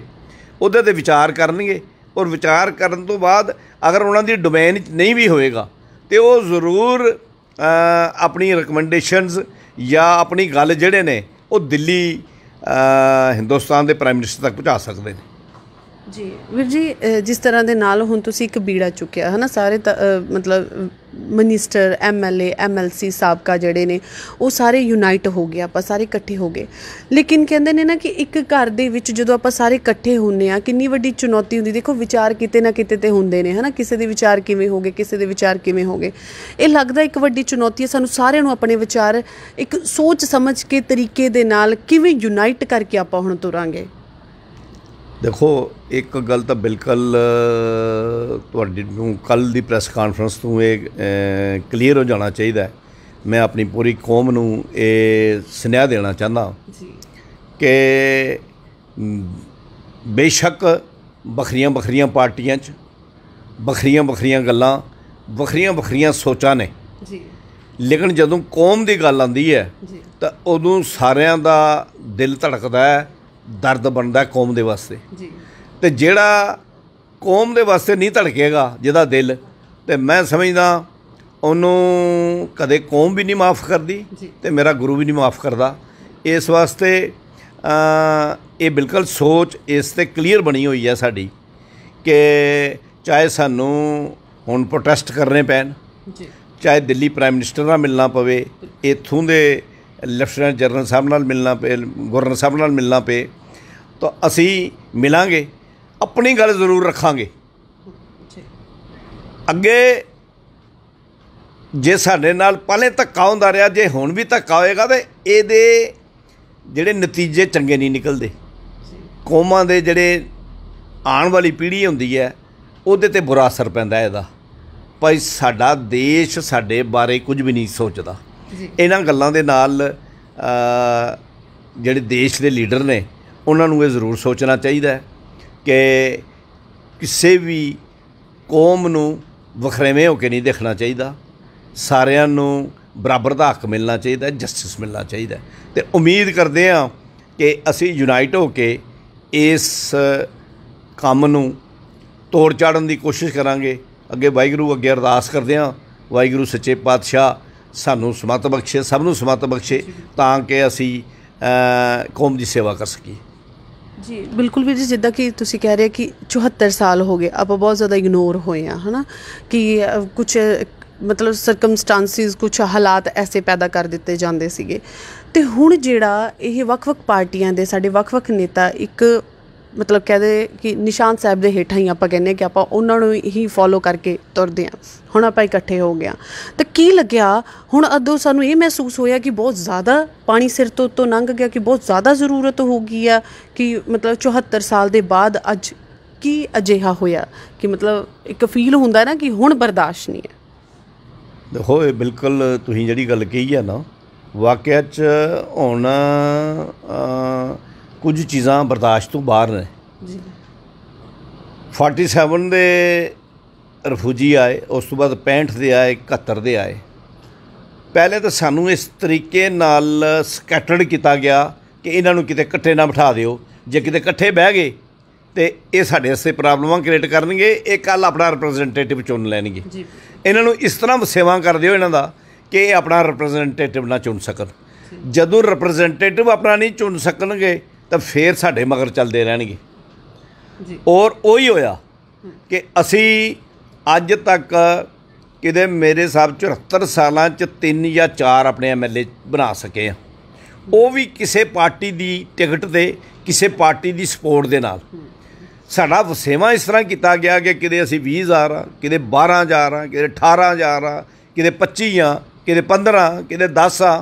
ਉਹਦੇ ਤੇ ਵਿਚਾਰ ਕਰਨਗੇ ਔਰ ਵਿਚਾਰ ਕਰਨ ਤੋਂ ਬਾਅਦ ਅਗਰ ਉਹਨਾਂ ਦੀ ਡੋਮੇਨ ਨਹੀਂ ਵੀ ਹੋਏਗਾ ਤੇ ਉਹ ਜ਼ਰੂਰ ਆਪਣੀ ਰეკਮੈਂਡੇਸ਼ਨਸ ਜਾਂ ਆਪਣੀ ਗੱਲ ਜਿਹੜੇ ਨੇ ਉਹ ਦਿੱਲੀ ਹਿੰਦੁਸਤਾਨ ਦੇ ਪ੍ਰਾਈਮ ਮਿਨਿਸਟਰ ਤੱਕ ਪਹੁੰਚਾ ਸਕਦੇ ਨੇ ਜੀ ਵੀਰ ਜੀ ਜਿਸ ਤਰ੍ਹਾਂ ਦੇ ਨਾਲ ਹੁਣ ਤੁਸੀਂ ਇੱਕ ਬੀੜਾ ਚੁੱਕਿਆ ਹੈ ਨਾ ਸਾਰੇ ਮਤਲਬ ਮਨਿਸਟਰ ਐਮਐਲਏ ਐਮਐਲਸੀ ਸਾਬਕਾ ਜਿਹੜੇ ਨੇ ਉਹ ਸਾਰੇ ਯੂਨਾਈਟ ਹੋ ਗਏ ਆਪਾਂ ਸਾਰੇ ਇਕੱਠੇ ਹੋ ਗਏ ਲੇਕਿਨ ਕਹਿੰਦੇ ਨੇ ਨਾ ਕਿ ਇੱਕ ਘਰ ਦੇ ਵਿੱਚ ਜਦੋਂ ਆਪਾਂ ਸਾਰੇ ਇਕੱਠੇ ਹੁੰਨੇ ਆ ਕਿੰਨੀ ਵੱਡੀ ਚੁਣੌਤੀ ਹੁੰਦੀ ਦੇਖੋ ਵਿਚਾਰ ਕਿਤੇ ਨਾ ਕਿਤੇ ਤੇ ਹੁੰਦੇ ਨੇ ਹਨਾ ਕਿਸੇ ਦੇ ਵਿਚਾਰ ਕਿਵੇਂ ਹੋਗੇ ਕਿਸੇ ਦੇ ਵਿਚਾਰ ਕਿਵੇਂ ਹੋਗੇ ਇਹ ਲੱਗਦਾ ਇੱਕ ਵੱਡੀ ਚੁਣੌਤੀ ਹੈ ਸਾਨੂੰ ਸਾਰਿਆਂ ਨੂੰ ਆਪਣੇ ਵਿਚਾਰ ਇੱਕ ਸੋਚ ਸਮਝ ਕੇ ਤਰੀਕੇ ਦੇ ਨਾਲ ਕਿਵੇਂ ਯੂਨਾਈਟ ਕਰਕੇ ਆਪਾਂ ਹੁਣ ਤੁਰਾਂਗੇ ਦੇਖੋ ਇੱਕ ਗੱਲ ਤਾਂ ਬਿਲਕੁਲ ਤੁਹਾਡੇ ਨੂੰ ਕੱਲ ਦੀ ਪ੍ਰੈਸ ਕਾਨਫਰੰਸ ਤੋਂ ਇਹ ਕਲੀਅਰ ਹੋ ਜਾਣਾ ਚਾਹੀਦਾ ਹੈ ਮੈਂ ਆਪਣੀ ਪੂਰੀ ਕੌਮ ਨੂੰ ਇਹ ਸੁਨੇਹਾ ਦੇਣਾ ਚਾਹੁੰਦਾ ਜੀ ਕਿ ਬੇਸ਼ੱਕ ਬਖਰੀਆਂ ਬਖਰੀਆਂ ਪਾਰਟੀਆਂ 'ਚ ਬਖਰੀਆਂ ਬਖਰੀਆਂ ਗੱਲਾਂ ਬਖਰੀਆਂ ਬਖਰੀਆਂ ਸੋਚਾਂ ਨੇ ਜੀ ਲੇਕਿਨ ਜਦੋਂ ਕੌਮ ਦੀ ਗੱਲ ਆਉਂਦੀ ਹੈ ਤਾਂ ਉਦੋਂ ਸਾਰਿਆਂ ਦਾ ਦਿਲ ਧੜਕਦਾ ਹੈ ਦਰਦ ਬਣਦਾ ਕੌਮ ਦੇ ਵਾਸਤੇ ਜੀ ਤੇ ਜਿਹੜਾ ਕੌਮ ਦੇ ਵਾਸਤੇ ਨਹੀਂ ਧੜਕੇਗਾ ਜਿਹਦਾ ਦਿਲ ਤੇ ਮੈਂ ਸਮਝਦਾ ਉਹਨੂੰ ਕਦੇ ਕੌਮ ਵੀ ਨਹੀਂ ਮਾਫ ਕਰਦੀ ਤੇ ਮੇਰਾ ਗੁਰੂ ਵੀ ਨਹੀਂ ਮਾਫ ਕਰਦਾ ਇਸ ਵਾਸਤੇ ਇਹ ਬਿਲਕੁਲ ਸੋਚ ਇਸ ਤੇ ਕਲੀਅਰ ਬਣੀ ਹੋਈ ਹੈ ਸਾਡੀ ਕਿ ਚਾਹੇ ਸਾਨੂੰ ਹੁਣ ਪ੍ਰੋਟੈਸਟ ਕਰਨੇ ਪੈਣ ਜੀ ਚਾਹੇ ਦਿੱਲੀ ਪ੍ਰਾਈਮ ਮਿਨਿਸਟਰ ਨਾਲ ਮਿਲਣਾ ਪਵੇ ਇਥੋਂ ਦੇ ਲੈਫਟੀਨੈਂਟ ਜਨਰਲ ਸਾਹਿਬ ਨਾਲ ਮਿਲਣਾ ਪਏ ਗਵਰਨਰ ਸਾਹਿਬ ਨਾਲ ਮਿਲਣਾ ਪਏ ਤਾਂ ਅਸੀਂ ਮਿਲਾਂਗੇ ਆਪਣੀ ਗੱਲ ਜ਼ਰੂਰ ਰੱਖਾਂਗੇ ਅੱਗੇ ਜੇ ਸਾਡੇ ਨਾਲ ਪਹਿਲੇ ਧੱਕਾ ਹੁੰਦਾ ਰਿਹਾ ਜੇ ਹੁਣ ਵੀ ਧੱਕਾ ਹੋਏਗਾ ਤੇ ਇਹਦੇ ਜਿਹੜੇ ਨਤੀਜੇ ਚੰਗੇ ਨਹੀਂ ਨਿਕਲਦੇ ਕੌਮਾਂ ਦੇ ਜਿਹੜੇ ਆਉਣ ਵਾਲੀ ਪੀੜ੍ਹੀ ਹੁੰਦੀ ਹੈ ਉਹਦੇ ਤੇ ਬੁਰਾ ਅਸਰ ਪੈਂਦਾ ਇਹਦਾ ਭਾਈ ਸਾਡਾ ਦੇਸ਼ ਸਾਡੇ ਬਾਰੇ ਕੁਝ ਵੀ ਨਹੀਂ ਸੋਚਦਾ ਇਹਨਾਂ ਗੱਲਾਂ ਦੇ ਨਾਲ ਜਿਹੜੇ ਦੇਸ਼ ਦੇ ਲੀਡਰ ਨੇ ਉਹਨਾਂ ਨੂੰ ਇਹ ਜ਼ਰੂਰ ਸੋਚਣਾ ਚਾਹੀਦਾ ਹੈ ਕਿ ਕਿਸੇ ਵੀ ਕੌਮ ਨੂੰ ਵਖਰੇਵੇਂ ਹੋ ਕੇ ਨਹੀਂ ਦੇਖਣਾ ਚਾਹੀਦਾ ਸਾਰਿਆਂ ਨੂੰ ਬਰਾਬਰ ਦਾ ਹੱਕ ਮਿਲਣਾ ਚਾਹੀਦਾ ਜਸਟਿਸ ਮਿਲਣਾ ਚਾਹੀਦਾ ਤੇ ਉਮੀਦ ਕਰਦੇ ਆ ਕਿ ਅਸੀਂ ਯੂਨਾਈਟ ਹੋ ਕੇ ਇਸ ਕੰਮ ਨੂੰ ਤੋੜ ਚਾੜਨ ਦੀ ਕੋਸ਼ਿਸ਼ ਕਰਾਂਗੇ ਅੱਗੇ ਵਾਹਿਗੁਰੂ ਅੱਗੇ ਅਰਦਾਸ ਕਰਦੇ ਆ ਵਾਹਿਗੁਰੂ ਸੱਚੇ ਪਾਤਸ਼ਾਹ ਸਾਨੂੰ ਸਮਤ ਬਖਸ਼ੇ ਸਭ ਨੂੰ ਸਮਤ ਬਖਸ਼ੇ ਤਾਂ ਕਿ ਅਸੀਂ ਕੌਮ ਦੀ ਸੇਵਾ ਕਰ ਸਕੀਏ ਜੀ ਬਿਲਕੁਲ ਵੀ ਜਿੱਦਾਂ ਕਿ ਤੁਸੀਂ ਕਹਿ ਰਹੇ ਕਿ 74 ਸਾਲ ਹੋ ਗਏ ਆਪਾਂ ਬਹੁਤ ਜ਼ਿਆਦਾ ਇਗਨੋਰ ਹੋਏ ਆ ਹਨਾ ਕਿ ਕੁਝ ਮਤਲਬ ਸਰਕਮਸਟੈਂਸਿਸ ਕੁਝ ਹਾਲਾਤ ਐਸੇ ਪੈਦਾ ਕਰ ਦਿੱਤੇ ਜਾਂਦੇ ਸੀਗੇ ਤੇ ਹੁਣ ਜਿਹੜਾ ਇਹ ਵੱਖ-ਵੱਖ ਪਾਰਟੀਆਂ ਦੇ ਸਾਡੇ ਵੱਖ-ਵੱਖ ਨੇਤਾ ਇੱਕ ਮਤਲਬ ਕਹਦੇ ਕਿ ਨਿਸ਼ਾਨ ਸਾਹਿਬ ਦੇ ਹੇਠਾਂ ਹੀ ਆਪਾਂ ਕਹਿੰਦੇ ਕਿ ਆਪਾਂ ਉਹਨਾਂ ਨੂੰ ਹੀ ਫੋਲੋ ਕਰਕੇ ਤੁਰਦੇ ਆਂ ਹੁਣ ਆਪਾਂ ਇਕੱਠੇ ਹੋ ਗਏ ਆ ਤਾਂ ਕੀ ਲੱਗਿਆ ਹੁਣ ਅਦੋਂ ਸਾਨੂੰ ਇਹ ਮਹਿਸੂਸ ਹੋਇਆ ਕਿ ਬਹੁਤ ਜ਼ਿਆਦਾ ਪਾਣੀ ਸਿਰ ਤੋਂ ਤੋਂ ਲੰਘ ਗਿਆ ਕਿ ਬਹੁਤ ਜ਼ਿਆਦਾ ਜ਼ਰੂਰਤ ਹੋ ਗਈ ਆ ਕਿ ਮਤਲਬ 74 ਸਾਲ ਦੇ ਬਾਅਦ ਅੱਜ ਕੀ ਅਜਿਹਾ ਹੋਇਆ ਕਿ ਮਤਲਬ ਇੱਕ ਫੀਲ ਹੁੰਦਾ ਨਾ ਕਿ ਹੁਣ ਬਰਦਾਸ਼ਤ ਨਹੀਂ ਹੈ ਦੇਖੋ ਇਹ ਬਿਲਕੁਲ ਤੁਸੀਂ ਜਿਹੜੀ ਗੱਲ ਕਹੀ ਆ ਨਾ ਵਾਕਿਆ ਚ ਹੁਣ ਕੁਝ ਚੀਜ਼ਾਂ ਬਰਦਾਸ਼ਤ ਤੋਂ ਬਾਹਰ ਨੇ ਜੀ 47 ਦੇ ਰਫੂਜੀ ਆਏ ਉਸ ਤੋਂ ਬਾਅਦ 65 ਦੇ ਆਏ 71 ਦੇ ਆਏ ਪਹਿਲੇ ਤਾਂ ਸਾਨੂੰ ਇਸ ਤਰੀਕੇ ਨਾਲ ਸਕੈਟਰਡ ਕੀਤਾ ਗਿਆ ਕਿ ਇਹਨਾਂ ਨੂੰ ਕਿਤੇ ਇਕੱਠੇ ਨਾ ਬਿਠਾ ਦਿਓ ਜੇ ਕਿਤੇ ਇਕੱਠੇ ਬਹਿ ਗਏ ਤੇ ਇਹ ਸਾਡੇ ਵਾਸਤੇ ਪ੍ਰੋਬਲਮਾਂ ਕ੍ਰੀਏਟ ਕਰਨਗੇ ਇਹ ਕੱਲ ਆਪਣਾ ਰਿਪਰੈਜ਼ੈਂਟੇਟਿਵ ਚੁਣ ਲੈਣਗੇ ਜੀ ਇਹਨਾਂ ਨੂੰ ਇਸ ਤਰ੍ਹਾਂ ਸੇਵਾ ਕਰ ਦਿਓ ਇਹਨਾਂ ਦਾ ਕਿ ਇਹ ਆਪਣਾ ਰਿਪਰੈਜ਼ੈਂਟੇਟਿਵ ਨਾ ਚੁਣ ਸਕਣ ਜਦੋਂ ਰਿਪਰੈਜ਼ੈਂਟੇਟਿਵ ਆਪਣਾ ਨਹੀਂ ਚੁਣ ਸਕਣਗੇ ਤਾਂ ਫੇਰ ਸਾਡੇ ਮਗਰ ਚੱਲਦੇ ਰਹਿਣਗੇ ਜੀ ਔਰ ਉਹੀ ਹੋਇਆ ਕਿ ਅਸੀਂ ਅੱਜ ਤੱਕ ਕਿਤੇ ਮੇਰੇ ਸਾਹਿਬ 74 ਸਾਲਾਂ ਚ ਤਿੰਨ ਜਾਂ ਚਾਰ ਆਪਣੇ ਐਮਐਲਏ ਬਣਾ ਸਕੇ ਆ ਉਹ ਵੀ ਕਿਸੇ ਪਾਰਟੀ ਦੀ ਟਿਕਟ ਦੇ ਕਿਸੇ ਪਾਰਟੀ ਦੀ ਸਪੋਰਟ ਦੇ ਨਾਲ ਸਾਡਾ ਵਸੇਵਾ ਇਸ ਤਰ੍ਹਾਂ ਕੀਤਾ ਗਿਆ ਕਿ ਕਿਤੇ ਅਸੀਂ 20 ਆ ਰਾਂ ਕਿਤੇ 12 ਕਿਦੇ ਰਾਂ ਕਿਤੇ 18 ਰਾਂ ਕਿਤੇ 25 ਆ ਕਿਤੇ 15 ਕਿਤੇ 10 ਆ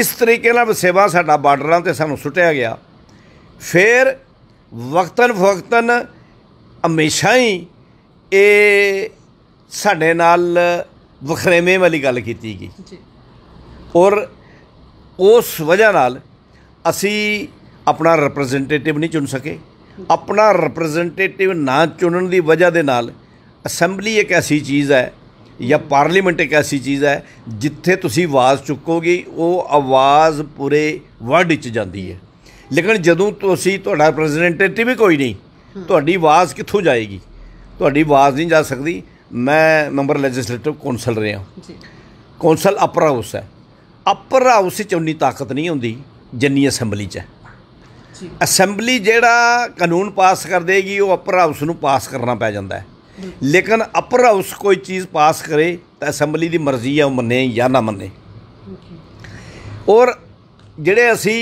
ਇਸ ਤਰੀਕੇ ਨਾਲ ਵਸੇਵਾ ਸਾਡਾ ਬਾਰਡਰਾਂ ਤੇ ਸਾਨੂੰ ਸੁੱਟਿਆ ਗਿਆ ਫਿਰ ਵਕਤਨ ਵਕਤਨ ਹਮੇਸ਼ਾ ਹੀ ਇਹ ਸਾਡੇ ਨਾਲ ਵਖਰੇਵੇਂ ਵਾਲੀ ਗੱਲ ਕੀਤੀ ਗਈ ਜੀ ਔਰ ਉਸ ਵਜ੍ਹਾ ਨਾਲ ਅਸੀਂ ਆਪਣਾ ਰਿਪਰੈਜ਼ੈਂਟੇਟਿਵ ਨਹੀਂ ਚੁਣ ਸਕੇ ਆਪਣਾ ਰਿਪਰੈਜ਼ੈਂਟੇਟਿਵ ਨਾ ਚੁਣਨ ਦੀ ਵਜ੍ਹਾ ਦੇ ਨਾਲ ਅਸੈਂਬਲੀ ਇੱਕ ਐਸੀ ਚੀਜ਼ ਹੈ ਜਾਂ ਪਾਰਲੀਮੈਂਟ ਇੱਕ ਐਸੀ ਚੀਜ਼ ਹੈ ਜਿੱਥੇ ਤੁਸੀਂ ਆਵਾਜ਼ ਚੁੱਕੋਗੇ ਉਹ ਆਵਾਜ਼ ਪੂਰੇ ਵਰਲਡ ਵਿੱਚ ਜਾਂਦੀ ਹੈ ਲੇਕਿਨ ਜਦੋਂ ਤੁਸੀਂ ਤੁਹਾਡਾ ਪ੍ਰੈਜ਼ੀਡੈਂਟੇਟਿਵ ਹੀ ਕੋਈ ਨਹੀਂ ਤੁਹਾਡੀ ਆਵਾਜ਼ ਕਿੱਥੋਂ ਜਾਏਗੀ ਤੁਹਾਡੀ ਆਵਾਜ਼ ਨਹੀਂ ਜਾ ਸਕਦੀ ਮੈਂ ਮੈਂਬਰ ਲੈਜਿਸਲੇਟਿਵ ਕੌਂਸਲ ਰਿਹਾ ਜੀ ਕੌਂਸਲ ਅਪਰ ਹਾਊਸ ਹੈ ਅਪਰ ਹਾਊਸ ਵਿੱਚ ਉਨੀ ਤਾਕਤ ਨਹੀਂ ਹੁੰਦੀ ਜਿੰਨੀ ਅਸੈਂਬਲੀ 'ਚ ਹੈ ਜੀ ਅਸੈਂਬਲੀ ਜਿਹੜਾ ਕਾਨੂੰਨ ਪਾਸ ਕਰ ਦੇਗੀ ਉਹ ਅਪਰ ਹਾਊਸ ਨੂੰ ਪਾਸ ਕਰਨਾ ਪੈ ਜਾਂਦਾ ਹੈ ਲੇਕਿਨ ਅਪਰ ਹਾਊਸ ਕੋਈ ਚੀਜ਼ ਪਾਸ ਕਰੇ ਤਾਂ ਅਸੈਂਬਲੀ ਦੀ ਮਰਜ਼ੀ ਹੈ ਉਹ ਮੰਨੇ ਜਾਂ ਨਾ ਮੰਨੇ ਔਰ ਜਿਹੜੇ ਅਸੀਂ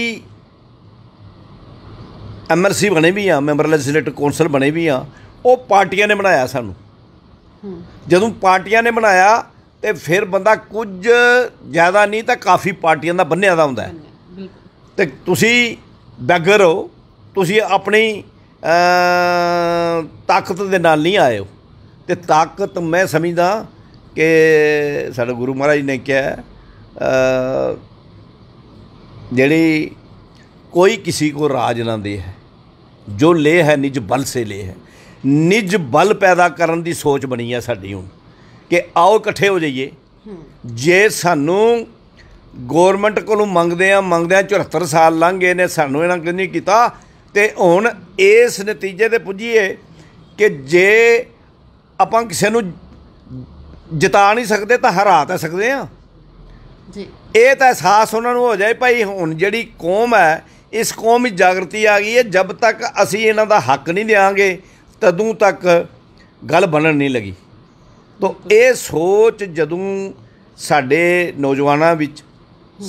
ਐਮਐਲਸੀ ਬਣੇ ਵੀ ਆ ਮੈਂਬਰ ਲੈਜਿਸਲੇਟਿਵ ਕੌਂਸਲ ਬਣੇ ਵੀ ਆ ਉਹ ਪਾਰਟੀਆਂ ਨੇ ਬਣਾਇਆ ਸਾਨੂੰ ਜਦੋਂ ਪਾਰਟੀਆਂ ਨੇ ਬਣਾਇਆ ਤੇ ਫਿਰ ਬੰਦਾ ਕੁਝ ਜ਼ਿਆਦਾ ਨਹੀਂ ਤਾਂ ਕਾਫੀ ਪਾਰਟੀਆਂ ਦਾ ਬੰਨਿਆ ਦਾ ਹੁੰਦਾ ਤੇ ਤੁਸੀਂ ਬੈਗਰ ਹੋ ਤੁਸੀਂ ਆਪਣੀ ਤਾਕਤ ਦੇ ਨਾਲ ਨਹੀਂ ਆਏ ਹੋ ਤੇ ਤਾਕਤ ਮੈਂ ਸਮਝਦਾ ਕਿ ਸਾਡੇ ਗੁਰੂ ਮਹਾਰਾਜ ਨੇ ਕਿਹਾ ਜਿਹੜੀ ਕੋਈ ਕਿਸੇ ਕੋ ਰਾਜ ਨਾ ਦੇ ਹੈ ਜੋ ਲੇ ਹੈ ਨਿਜ ਬਲ ਸੇ ਲੇ ਹੈ ਨਿਜ ਬਲ ਪੈਦਾ ਕਰਨ ਦੀ ਸੋਚ ਬਣੀ ਆ ਸਾਡੀ ਹੁਣ ਕਿ ਆਓ ਇਕੱਠੇ ਹੋ ਜਾਈਏ ਜੇ ਸਾਨੂੰ ਗਵਰਨਮੈਂਟ ਕੋਲੋਂ ਮੰਗਦੇ ਆ ਮੰਗਦੇ ਆ 74 ਸਾਲ ਲੰਘ ਗਏ ਨੇ ਸਾਨੂੰ ਇਹਨਾਂ ਕਿੰਨੀ ਨਹੀਂ ਕੀਤਾ ਤੇ ਹੁਣ ਇਸ ਨਤੀਜੇ ਤੇ ਪੁੱਜੀਏ ਕਿ ਜੇ ਆਪਾਂ ਕਿਸੇ ਨੂੰ ਜਿਤਾ ਨਹੀਂ ਸਕਦੇ ਤਾਂ ਹਰਾ ਤਾਂ ਸਕਦੇ ਆ ਜੀ ਇਹ ਤਾਂ ਅਹਿਸਾਸ ਉਹਨਾਂ ਨੂੰ ਹੋ ਜਾਏ ਭਾਈ ਹੁਣ ਜਿਹੜੀ ਕੌਮ ਹੈ ਇਸ ਕੌਮ ਵਿੱਚ ਜਾਗਰਤੀ ਆ ਗਈ ਹੈ ਜਦ ਤੱਕ ਅਸੀਂ ਇਹਨਾਂ ਦਾ ਹੱਕ ਨਹੀਂ ਦੇਾਂਗੇ ਤਦੋਂ ਤੱਕ ਗੱਲ ਬਣਨ ਨਹੀਂ ਲੱਗੀ ਤੋਂ ਇਹ ਸੋਚ ਜਦੋਂ ਸਾਡੇ ਨੌਜਵਾਨਾਂ ਵਿੱਚ